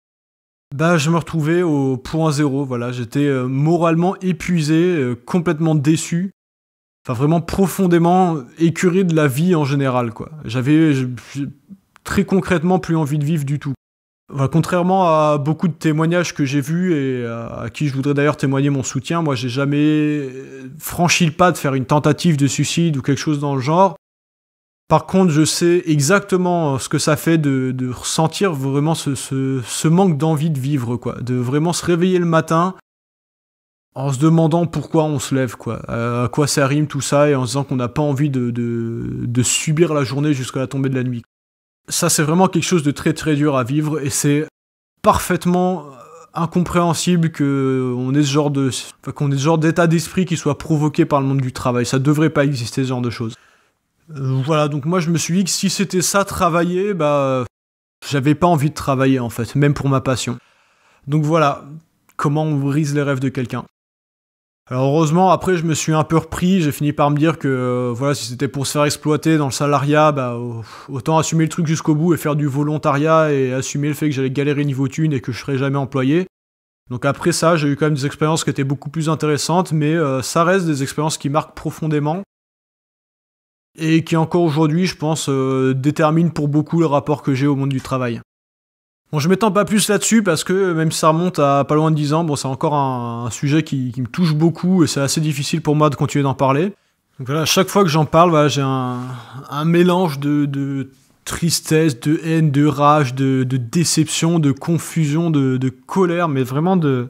bah, je me retrouvais au point zéro, voilà. J'étais euh, moralement épuisé, euh, complètement déçu enfin vraiment profondément écuré de la vie en général quoi. J'avais très concrètement plus envie de vivre du tout. contrairement à beaucoup de témoignages que j'ai vus et à, qui je voudrais d'ailleurs témoigner mon soutien, moi j'ai jamais euh, franchi le pas de faire une tentative de suicide ou quelque chose dans le genre. Par contre, je sais exactement euh, ce que ça fait de, ressentir vraiment ce, ce manque d'envie de vivre, quoi. De vraiment se réveiller le matin en se demandant pourquoi on se lève, quoi. Euh, à quoi ça rime tout ça, et en se disant qu'on n'a pas envie de, subir la journée jusqu'à la tombée de la nuit. Ça, c'est vraiment quelque chose de très très dur à vivre, et c'est parfaitement euh, incompréhensible qu'on ait ce genre de, qu'on ait genre d'état d'esprit qui soit provoqué par le monde du travail. Ça devrait pas exister ce genre de choses. Euh, voilà, donc moi je me suis dit que si c'était ça travailler, bah j'avais pas envie de travailler en fait, même pour ma passion. Donc voilà, comment on brise les rêves de quelqu'un. Euh, heureusement, après, je me suis un peu repris. J'ai fini par me dire que euh, voilà, si c'était pour se faire exploiter dans le salariat, bah, autant assumer le truc jusqu'au bout et faire du volontariat et assumer le fait que j'allais galérer niveau thune et que je serais jamais employé. Donc après ça, j'ai eu quand même des expériences qui étaient beaucoup plus intéressantes, mais euh, ça reste des expériences qui marquent profondément et qui encore aujourd'hui, je pense, déterminent pour beaucoup le rapport que j'ai au monde du travail. Bon, je m'étends pas plus là-dessus parce que même si ça remonte à pas loin de 10 ans, bon, c'est encore un, sujet qui, me touche beaucoup et c'est assez difficile pour moi de continuer d'en parler. Donc voilà, chaque fois que j'en parle, voilà, j'ai un, mélange de, tristesse, de haine, de rage, de, déception, de confusion, de, colère, mais vraiment de,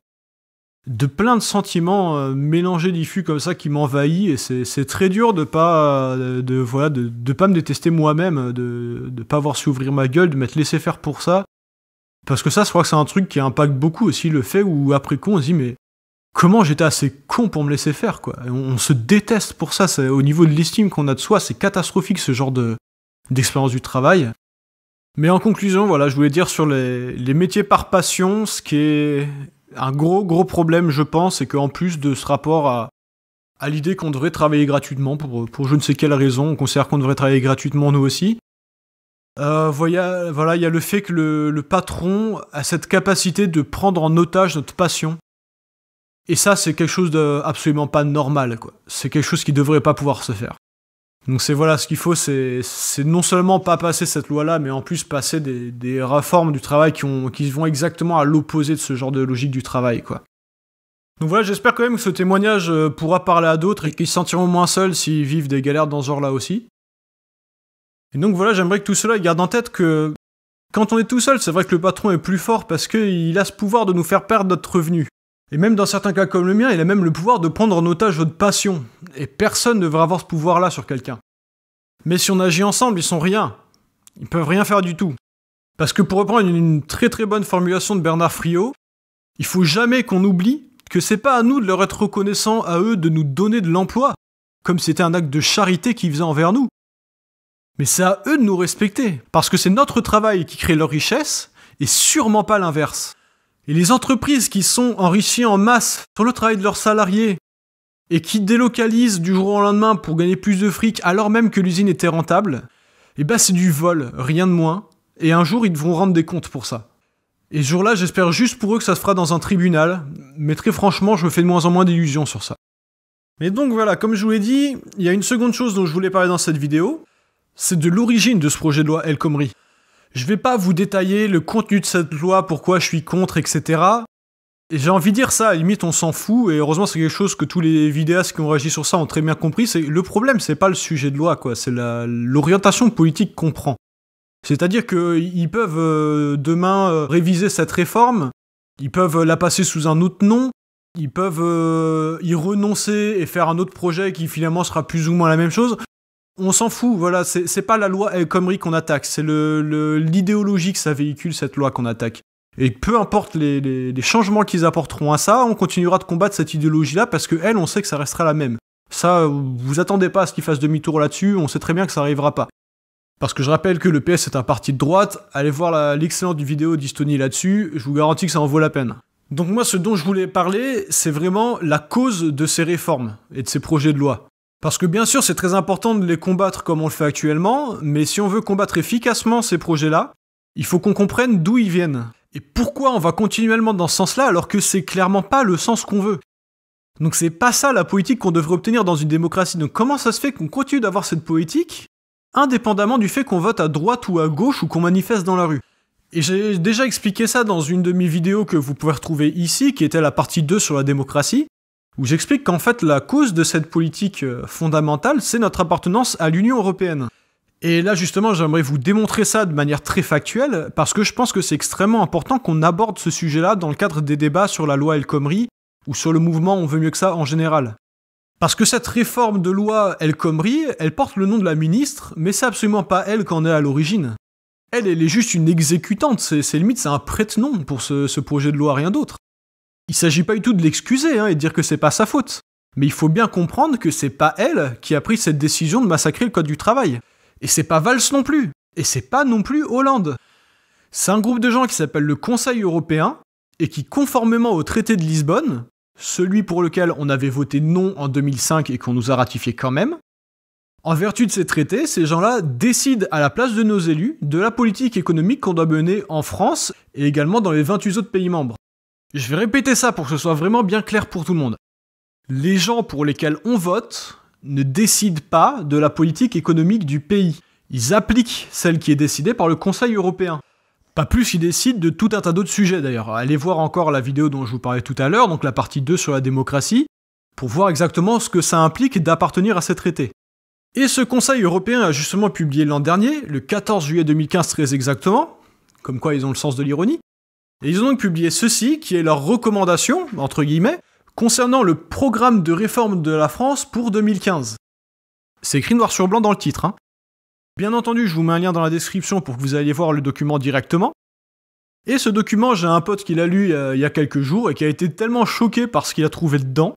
de plein de sentiments euh, mélangés, diffus comme ça qui m'envahit et c'est très dur de pas, de, voilà, de, pas me détester moi-même, de ne pas avoir su ouvrir ma gueule, de m'être laissé faire pour ça parce que ça, je crois que c'est un truc qui impacte beaucoup aussi le fait où, après coup, on se dit, mais comment j'étais assez con pour me laisser faire, quoi. On, se déteste pour ça. C'est, au niveau de l'estime qu'on a de soi, c'est catastrophique ce genre de, d'expérience du travail. Mais en conclusion, voilà, je voulais dire sur les, les métiers par passion, ce qui est un gros, gros problème, je pense, c'est qu'en plus de ce rapport à, à l'idée qu'on devrait travailler gratuitement pour, pour je ne sais quelle raison, on considère qu'on devrait travailler gratuitement nous aussi. Euh, voilà, il y a le fait que le, patron a cette capacité de prendre en otage notre passion. Et ça, c'est quelque chose d'absolument pas normal, quoi. C'est quelque chose qui devrait pas pouvoir se faire. Donc c'est voilà, ce qu'il faut, c'est non seulement pas passer cette loi-là, mais en plus passer des, réformes du travail qui, vont exactement à l'opposé de ce genre de logique du travail, quoi. Donc voilà, j'espère quand même que ce témoignage euh, pourra parler à d'autres et qu'ils se sentiront moins seuls s'ils vivent des galères dans ce genre-là aussi. Et donc voilà, j'aimerais que tout cela garde en tête que quand on est tout seul, c'est vrai que le patron est plus fort parce qu'il a ce pouvoir de nous faire perdre notre revenu. Et même dans certains cas comme le mien, il a même le pouvoir de prendre en otage votre passion. Et personne ne devrait avoir ce pouvoir-là sur quelqu'un. Mais si on agit ensemble, ils sont rien. Ils peuvent rien faire du tout. Parce que pour reprendre une, très très bonne formulation de Bernard Friot, il faut jamais qu'on oublie que c'est pas à nous de leur être reconnaissant à eux de nous donner de l'emploi, comme c'était un acte de charité qu'ils faisaient envers nous. Mais c'est à eux de nous respecter, parce que c'est notre travail qui crée leur richesse, et sûrement pas l'inverse. Et les entreprises qui sont enrichies en masse sur le travail de leurs salariés, et qui délocalisent du jour au lendemain pour gagner plus de fric alors même que l'usine était rentable, eh ben c'est du vol, rien de moins, et un jour ils devront rendre des comptes pour ça. Et ce jour-là, j'espère juste pour eux que ça se fera dans un tribunal, mais très franchement, je me fais de moins en moins d'illusions sur ça. Mais donc voilà, comme je vous l'ai dit, il y a une seconde chose dont je voulais parler dans cette vidéo, c'est de l'origine de ce projet de loi El Khomri. Je vais pas vous détailler le contenu de cette loi, pourquoi je suis contre, etc. j'ai envie de dire ça, limite on s'en fout, et heureusement c'est quelque chose que tous les vidéastes qui ont réagi sur ça ont très bien compris, c'est le problème c'est pas le sujet de loi, quoi, c'est l'orientation politique qu'on prend. C'est-à-dire qu'ils peuvent euh, demain euh, réviser cette réforme, ils peuvent la passer sous un autre nom, ils peuvent euh, y renoncer et faire un autre projet qui finalement sera plus ou moins la même chose on s'en fout, voilà, c'est pas la loi El eh, Khomri qu'on attaque, c'est l'idéologie que ça véhicule, cette loi qu'on attaque. Et peu importe les, changements qu'ils apporteront à ça, on continuera de combattre cette idéologie-là parce que elle, on sait que ça restera la même. Ça, vous attendez pas à ce qu'ils fassent demi-tour là-dessus, on sait très bien que ça arrivera pas. Parce que je rappelle que le PS est un parti de droite, allez voir l'excellente vidéo d'Istonie là-dessus, je vous garantis que ça en vaut la peine. Donc moi, ce dont je voulais parler, c'est vraiment la cause de ces réformes et de ces projets de loi. Parce que bien sûr, c'est très important de les combattre comme on le fait actuellement, mais si on veut combattre efficacement ces projets-là, il faut qu'on comprenne d'où ils viennent. Et pourquoi on va continuellement dans ce sens-là alors que c'est clairement pas le sens qu'on veut. Donc c'est pas ça la politique qu'on devrait obtenir dans une démocratie. Donc comment ça se fait qu'on continue d'avoir cette politique indépendamment du fait qu'on vote à droite ou à gauche ou qu'on manifeste dans la rue Et j'ai déjà expliqué ça dans une demi mes que vous pouvez retrouver ici, qui était la partie 2 sur la démocratie où j'explique qu'en fait la cause de cette politique euh, fondamentale, c'est notre appartenance à l'Union européenne. Et là justement, j'aimerais vous démontrer ça de manière très factuelle, parce que je pense que c'est extrêmement important qu'on aborde ce sujet-là dans le cadre des débats sur la loi El Khomri, ou sur le mouvement On veut mieux que ça en général. Parce que cette réforme de loi El Khomri, elle porte le nom de la ministre, mais c'est absolument pas elle qu'en est à l'origine. Elle, elle est juste une exécutante, c'est limite, c'est un prête-nom pour ce, ce projet de loi, rien d'autre. Il s'agit pas du tout de l'excuser hein, et de dire que c'est pas sa faute. Mais il faut bien comprendre que c'est pas elle qui a pris cette décision de massacrer le code du travail. Et c'est pas Valls non plus. Et c'est pas non plus Hollande. C'est un groupe de gens qui s'appelle le Conseil européen et qui, conformément au traité de Lisbonne, celui pour lequel on avait voté non en 2005 et qu'on nous a ratifié quand même, en vertu de ces traités, ces gens-là décident à la place de nos élus de la politique économique qu'on doit mener en France et également dans les 28 autres pays membres. Je vais répéter ça pour que ce soit vraiment bien clair pour tout le monde. Les gens pour lesquels on vote ne décident pas de la politique économique du pays. Ils appliquent celle qui est décidée par le Conseil européen. Pas plus, ils décident de tout un tas d'autres sujets d'ailleurs. Allez voir encore la vidéo dont je vous parlais tout à l'heure, donc la partie 2 sur la démocratie, pour voir exactement ce que ça implique d'appartenir à ces traités. Et ce Conseil européen a justement publié l'an dernier, le 14 juillet 2015 très exactement, comme quoi ils ont le sens de l'ironie, et ils ont donc publié ceci, qui est leur recommandation, entre guillemets, concernant le programme de réforme de la France pour 2015. C'est écrit noir sur blanc dans le titre. Hein. Bien entendu, je vous mets un lien dans la description pour que vous alliez voir le document directement. Et ce document, j'ai un pote qui l'a lu euh, il y a quelques jours et qui a été tellement choqué par ce qu'il a trouvé dedans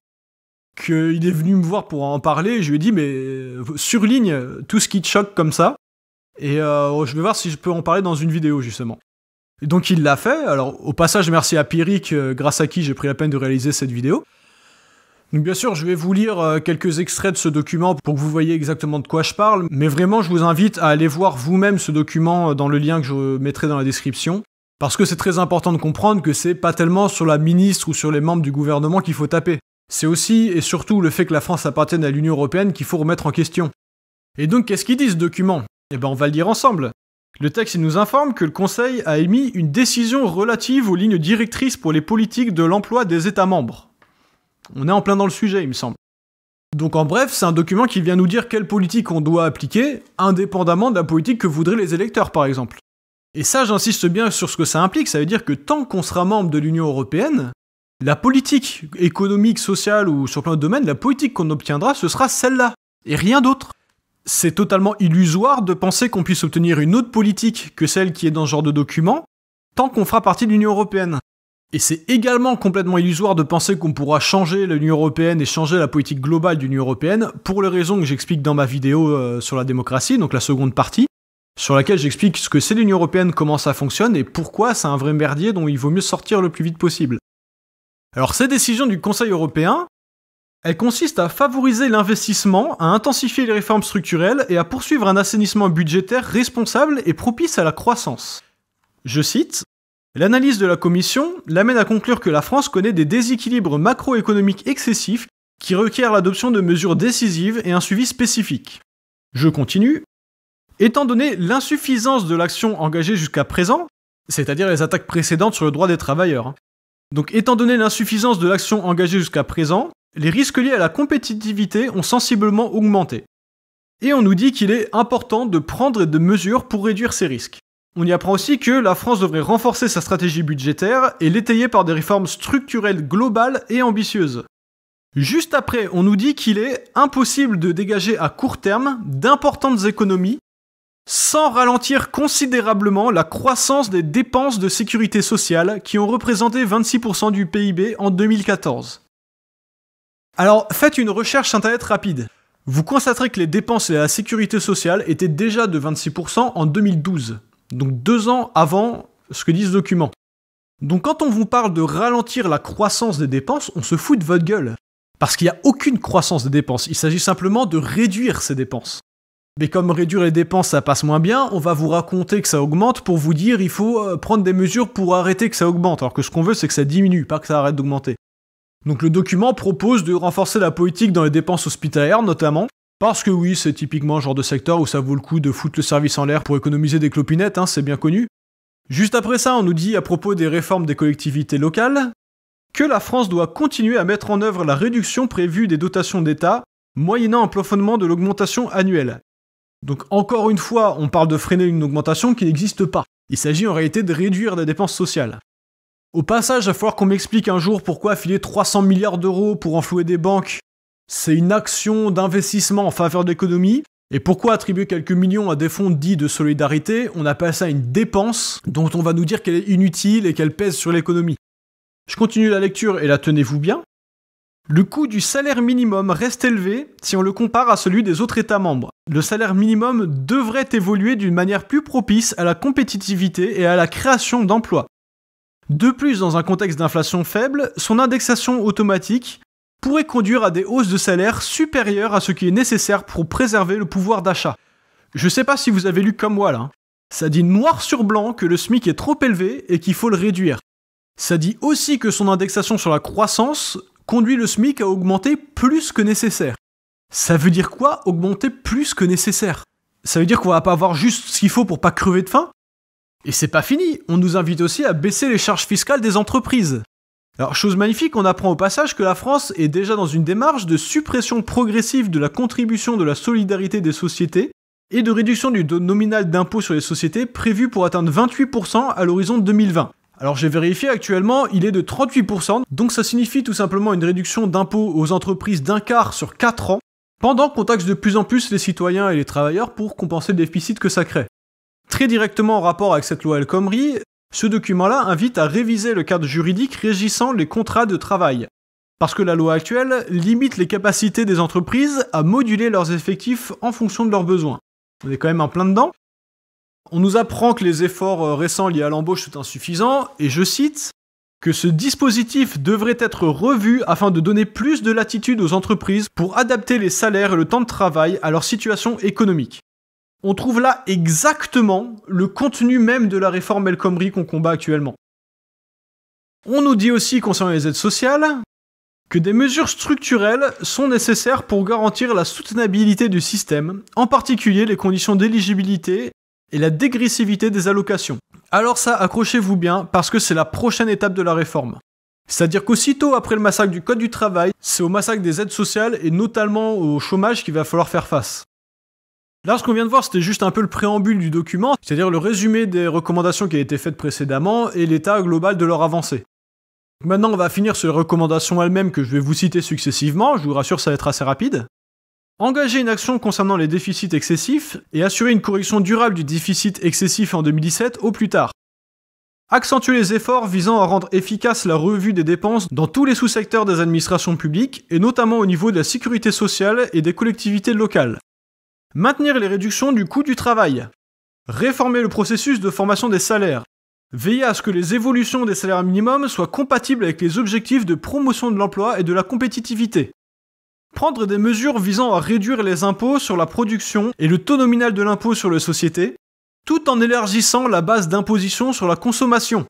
qu'il est venu me voir pour en parler. je lui ai dit, mais euh, surligne tout ce qui te choque comme ça. Et euh, je vais voir si je peux en parler dans une vidéo, justement. Donc il l'a fait. Alors au passage, merci à Pierrick, euh, grâce à qui j'ai pris la peine de réaliser cette vidéo. Donc bien sûr, je vais vous lire euh, quelques extraits de ce document pour que vous voyez exactement de quoi je parle, mais vraiment je vous invite à aller voir vous-même ce document euh, dans le lien que je mettrai dans la description, parce que c'est très important de comprendre que c'est pas tellement sur la ministre ou sur les membres du gouvernement qu'il faut taper. C'est aussi et surtout le fait que la France appartienne à l'Union Européenne qu'il faut remettre en question. Et donc qu'est-ce qu'il dit ce document Eh ben on va le lire ensemble. Le texte nous informe que le Conseil a émis une décision relative aux lignes directrices pour les politiques de l'emploi des États membres. On est en plein dans le sujet, il me semble. Donc en bref, c'est un document qui vient nous dire quelle politique on doit appliquer, indépendamment de la politique que voudraient les électeurs, par exemple. Et ça, j'insiste bien sur ce que ça implique, ça veut dire que tant qu'on sera membre de l'Union européenne, la politique économique, sociale ou sur plein de domaines, la politique qu'on obtiendra, ce sera celle-là, et rien d'autre c'est totalement illusoire de penser qu'on puisse obtenir une autre politique que celle qui est dans ce genre de document tant qu'on fera partie de l'Union européenne. Et c'est également complètement illusoire de penser qu'on pourra changer l'Union européenne et changer la politique globale de l'Union européenne pour les raisons que j'explique dans ma vidéo euh, sur la démocratie, donc la seconde partie, sur laquelle j'explique ce que c'est l'Union européenne, comment ça fonctionne et pourquoi c'est un vrai merdier dont il vaut mieux sortir le plus vite possible. Alors ces décisions du Conseil européen, elle consiste à favoriser l'investissement, à intensifier les réformes structurelles et à poursuivre un assainissement budgétaire responsable et propice à la croissance. Je cite L'analyse de la Commission l'amène à conclure que la France connaît des déséquilibres macroéconomiques excessifs qui requièrent l'adoption de mesures décisives et un suivi spécifique. Je continue. Étant donné l'insuffisance de l'action engagée jusqu'à présent, c'est-à-dire les attaques précédentes sur le droit des travailleurs, hein, donc étant donné l'insuffisance de l'action engagée jusqu'à présent, les risques liés à la compétitivité ont sensiblement augmenté. Et on nous dit qu'il est important de prendre des mesures pour réduire ces risques. On y apprend aussi que la France devrait renforcer sa stratégie budgétaire et l'étayer par des réformes structurelles globales et ambitieuses. Juste après, on nous dit qu'il est impossible de dégager à court terme d'importantes économies sans ralentir considérablement la croissance des dépenses de sécurité sociale qui ont représenté 26% du PIB en 2014. Alors faites une recherche internet rapide. Vous constaterez que les dépenses et la sécurité sociale étaient déjà de 26% en 2012, donc deux ans avant ce que dit ce document. Donc quand on vous parle de ralentir la croissance des dépenses, on se fout de votre gueule. Parce qu'il n'y a aucune croissance des dépenses, il s'agit simplement de réduire ces dépenses. Mais comme réduire les dépenses ça passe moins bien, on va vous raconter que ça augmente pour vous dire il faut euh, prendre des mesures pour arrêter que ça augmente, alors que ce qu'on veut c'est que ça diminue, pas que ça arrête d'augmenter. Donc le document propose de renforcer la politique dans les dépenses hospitalières notamment, parce que oui, c'est typiquement le genre de secteur où ça vaut le coup de foutre le service en l'air pour économiser des clopinettes, hein, c'est bien connu. Juste après ça, on nous dit à propos des réformes des collectivités locales que la France doit continuer à mettre en œuvre la réduction prévue des dotations d'État, moyennant un plafonnement de l'augmentation annuelle. Donc encore une fois, on parle de freiner une augmentation qui n'existe pas. Il s'agit en réalité de réduire la dépense sociale. Au passage, il va falloir qu'on m'explique un jour pourquoi filer 300 milliards d'euros pour enflouer des banques, c'est une action d'investissement en faveur de l'économie, et pourquoi attribuer quelques millions à des fonds dits de solidarité, on appelle ça une dépense dont on va nous dire qu'elle est inutile et qu'elle pèse sur l'économie. Je continue la lecture et la tenez-vous bien. Le coût du salaire minimum reste élevé si on le compare à celui des autres États membres. Le salaire minimum devrait évoluer d'une manière plus propice à la compétitivité et à la création d'emplois. De plus, dans un contexte d'inflation faible, son indexation automatique pourrait conduire à des hausses de salaire supérieures à ce qui est nécessaire pour préserver le pouvoir d'achat. Je sais pas si vous avez lu comme moi là. Hein. Ça dit noir sur blanc que le SMIC est trop élevé et qu'il faut le réduire. Ça dit aussi que son indexation sur la croissance conduit le SMIC à augmenter plus que nécessaire. Ça veut dire quoi augmenter plus que nécessaire Ça veut dire qu'on va pas avoir juste ce qu'il faut pour pas crever de faim et c'est pas fini, on nous invite aussi à baisser les charges fiscales des entreprises. Alors, chose magnifique, on apprend au passage que la France est déjà dans une démarche de suppression progressive de la contribution de la solidarité des sociétés et de réduction du nominal d'impôt sur les sociétés prévu pour atteindre 28% à l'horizon 2020. Alors j'ai vérifié actuellement, il est de 38%, donc ça signifie tout simplement une réduction d'impôt aux entreprises d'un quart sur 4 ans, pendant qu'on taxe de plus en plus les citoyens et les travailleurs pour compenser le déficit que ça crée. Très directement en rapport avec cette loi El Khomri, ce document-là invite à réviser le cadre juridique régissant les contrats de travail. Parce que la loi actuelle limite les capacités des entreprises à moduler leurs effectifs en fonction de leurs besoins. On est quand même en plein dedans. On nous apprend que les efforts euh, récents liés à l'embauche sont insuffisants, et je cite, que ce dispositif devrait être revu afin de donner plus de latitude aux entreprises pour adapter les salaires et le temps de travail à leur situation économique on trouve là exactement le contenu même de la réforme El Khomri qu'on combat actuellement. On nous dit aussi concernant les aides sociales que des mesures structurelles sont nécessaires pour garantir la soutenabilité du système, en particulier les conditions d'éligibilité et la dégressivité des allocations. Alors ça, accrochez-vous bien, parce que c'est la prochaine étape de la réforme. C'est-à-dire qu'aussitôt après le massacre du Code du travail, c'est au massacre des aides sociales et notamment au chômage qu'il va falloir faire face. Là, ce qu'on vient de voir, c'était juste un peu le préambule du document, c'est-à-dire le résumé des recommandations qui a été faites précédemment et l'état global de leur avancée. Maintenant, on va finir sur les recommandations elles-mêmes que je vais vous citer successivement, je vous rassure, ça va être assez rapide. Engager une action concernant les déficits excessifs et assurer une correction durable du déficit excessif en 2017 au plus tard. Accentuer les efforts visant à rendre efficace la revue des dépenses dans tous les sous-secteurs des administrations publiques et notamment au niveau de la sécurité sociale et des collectivités locales maintenir les réductions du coût du travail, réformer le processus de formation des salaires, veiller à ce que les évolutions des salaires minimums soient compatibles avec les objectifs de promotion de l'emploi et de la compétitivité, prendre des mesures visant à réduire les impôts sur la production et le taux nominal de l'impôt sur les sociétés, tout en élargissant la base d'imposition sur la consommation.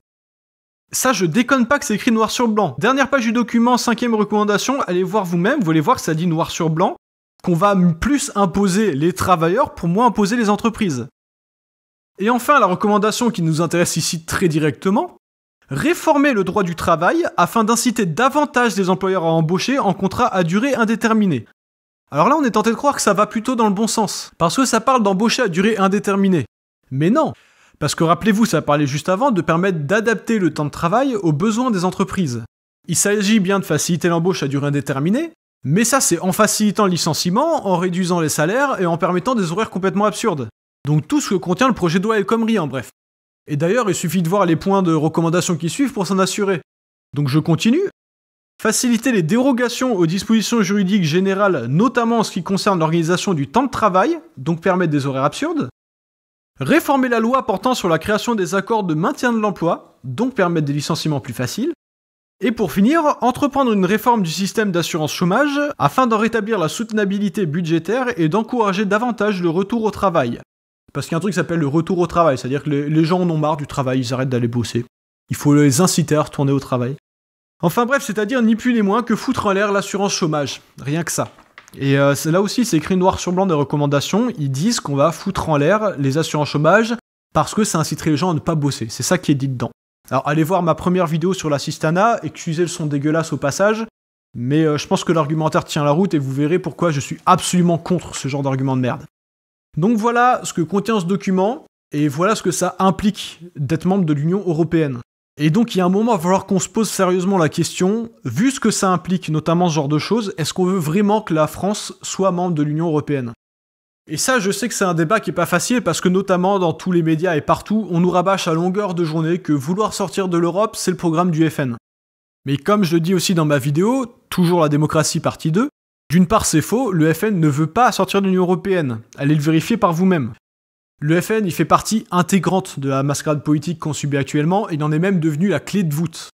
Ça, je déconne pas que c'est écrit noir sur blanc. Dernière page du document, cinquième recommandation, allez voir vous-même, vous allez voir, que ça dit noir sur blanc qu'on va plus imposer les travailleurs pour moins imposer les entreprises. Et enfin, la recommandation qui nous intéresse ici très directement, réformer le droit du travail afin d'inciter davantage les employeurs à embaucher en contrat à durée indéterminée. Alors là, on est tenté de croire que ça va plutôt dans le bon sens, parce que ça parle d'embaucher à durée indéterminée. Mais non, parce que rappelez-vous, ça parlait juste avant de permettre d'adapter le temps de travail aux besoins des entreprises. Il s'agit bien de faciliter l'embauche à durée indéterminée, mais ça, c'est en facilitant le licenciement, en réduisant les salaires et en permettant des horaires complètement absurdes. Donc tout ce que contient le projet de loi El Khomri, en hein, bref. Et d'ailleurs, il suffit de voir les points de recommandation qui suivent pour s'en assurer. Donc je continue. Faciliter les dérogations aux dispositions juridiques générales, notamment en ce qui concerne l'organisation du temps de travail, donc permettre des horaires absurdes. Réformer la loi portant sur la création des accords de maintien de l'emploi, donc permettre des licenciements plus faciles. Et pour finir, entreprendre une réforme du système d'assurance chômage afin d'en rétablir la soutenabilité budgétaire et d'encourager davantage le retour au travail. Parce qu'il y a un truc qui s'appelle le retour au travail, c'est-à-dire que les gens en ont marre du travail, ils arrêtent d'aller bosser. Il faut les inciter à retourner au travail. Enfin bref, c'est-à-dire ni plus ni moins que foutre en l'air l'assurance chômage. Rien que ça. Et euh, là aussi, c'est écrit noir sur blanc des recommandations. Ils disent qu'on va foutre en l'air les assurances chômage parce que ça inciterait les gens à ne pas bosser. C'est ça qui est dit dedans. Alors allez voir ma première vidéo sur la Sistana, excusez le son dégueulasse au passage, mais euh, je pense que l'argumentaire tient la route et vous verrez pourquoi je suis absolument contre ce genre d'argument de merde. Donc voilà ce que contient ce document, et voilà ce que ça implique d'être membre de l'Union Européenne. Et donc il y a un moment, à va falloir qu'on se pose sérieusement la question, vu ce que ça implique, notamment ce genre de choses, est-ce qu'on veut vraiment que la France soit membre de l'Union Européenne et ça, je sais que c'est un débat qui est pas facile parce que notamment dans tous les médias et partout, on nous rabâche à longueur de journée que vouloir sortir de l'Europe, c'est le programme du FN. Mais comme je le dis aussi dans ma vidéo, toujours la démocratie partie 2, d'une part c'est faux, le FN ne veut pas sortir de l'Union Européenne, allez le vérifier par vous-même. Le FN y fait partie intégrante de la mascarade politique qu'on subit actuellement, et il en est même devenu la clé de voûte.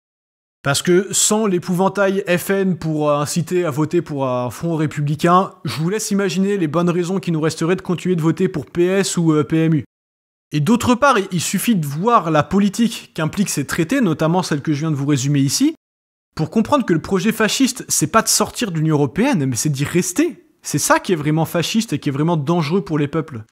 Parce que sans l'épouvantail FN pour euh, inciter à voter pour un front républicain, je vous laisse imaginer les bonnes raisons qui nous resteraient de continuer de voter pour PS ou euh, PMU. Et d'autre part, il suffit de voir la politique qu'impliquent ces traités, notamment celle que je viens de vous résumer ici, pour comprendre que le projet fasciste, c'est pas de sortir de l'Union Européenne, mais c'est d'y rester. C'est ça qui est vraiment fasciste et qui est vraiment dangereux pour les peuples.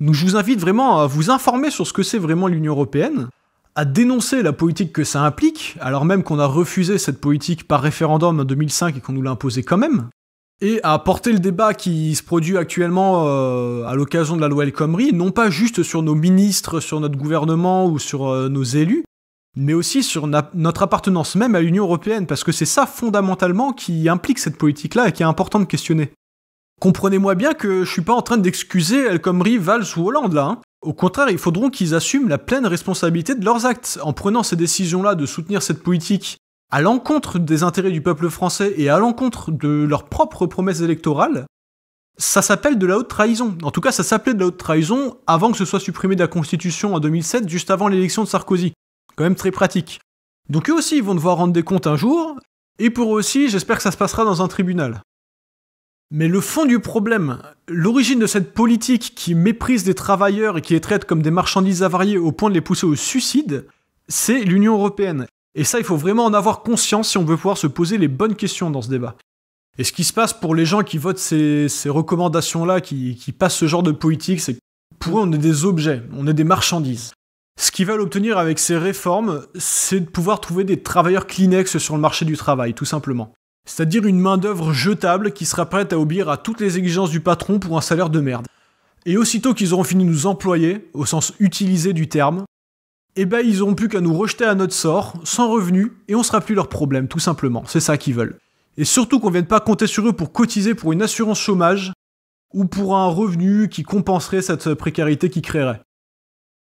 Donc je vous invite vraiment à vous informer sur ce que c'est vraiment l'Union Européenne, à dénoncer la politique que ça implique, alors même qu'on a refusé cette politique par référendum en 2005 et qu'on nous l'a imposée quand même, et à porter le débat qui se produit actuellement euh, à l'occasion de la loi El Khomri, non pas juste sur nos ministres, sur notre gouvernement ou sur euh, nos élus, mais aussi sur notre appartenance même à l'Union européenne, parce que c'est ça fondamentalement qui implique cette politique-là et qui est important de questionner. Comprenez-moi bien que je suis pas en train d'excuser El Khomri, Valls ou Hollande là. Hein. Au contraire, il faudront qu'ils assument la pleine responsabilité de leurs actes. En prenant ces décisions-là de soutenir cette politique à l'encontre des intérêts du peuple français et à l'encontre de leurs propres promesses électorales, ça s'appelle de la haute trahison. En tout cas, ça s'appelait de la haute trahison avant que ce soit supprimé de la Constitution en 2007, juste avant l'élection de Sarkozy. Quand même très pratique. Donc eux aussi, ils vont devoir rendre des comptes un jour, et pour eux aussi, j'espère que ça se passera dans un tribunal. Mais le fond du problème, l'origine de cette politique qui méprise des travailleurs et qui les traite comme des marchandises avariées au point de les pousser au suicide, c'est l'Union européenne. Et ça, il faut vraiment en avoir conscience si on veut pouvoir se poser les bonnes questions dans ce débat. Et ce qui se passe pour les gens qui votent ces, recommandations-là, qui, qui, passent ce genre de politique, c'est que pour eux, on est des objets, on est des marchandises. Ce qu'ils veulent obtenir avec ces réformes, c'est de pouvoir trouver des travailleurs Kleenex sur le marché du travail, tout simplement. C'est-à-dire une main-d'œuvre jetable qui sera prête à obéir à toutes les exigences du patron pour un salaire de merde. Et aussitôt qu'ils auront fini de nous employer, au sens utilisé du terme, eh ben ils auront plus qu'à nous rejeter à notre sort, sans revenu, et on sera plus leur problème, tout simplement. C'est ça qu'ils veulent. Et surtout qu'on ne vienne pas compter sur eux pour cotiser pour une assurance chômage ou pour un revenu qui compenserait cette précarité qu'ils créeraient.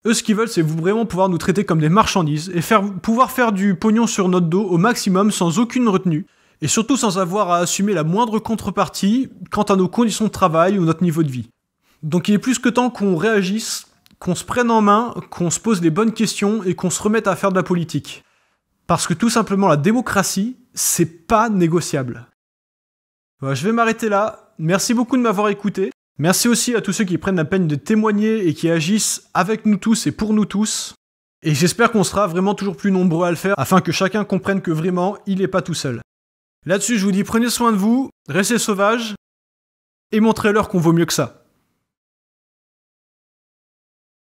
Eux, ce qu'ils veulent, c'est vraiment pouvoir nous traiter comme des marchandises et faire, pouvoir faire du pognon sur notre dos au maximum sans aucune retenue, et surtout sans avoir à assumer la moindre contrepartie quant à nos conditions de travail ou notre niveau de vie. Donc il est plus que temps qu'on réagisse, qu'on se prenne en main, qu'on se pose les bonnes questions et qu'on se remette à faire de la politique. Parce que tout simplement la démocratie, c'est pas négociable. je vais m'arrêter là. Merci beaucoup de m'avoir écouté. Merci aussi à tous ceux qui prennent la peine de témoigner et qui agissent avec nous tous et pour nous tous. Et j'espère qu'on sera vraiment toujours plus nombreux à le faire afin que chacun comprenne que vraiment, il n'est pas tout seul. Là-dessus, je vous dis prenez soin de vous, restez sauvages et montrez-leur qu'on vaut mieux que ça.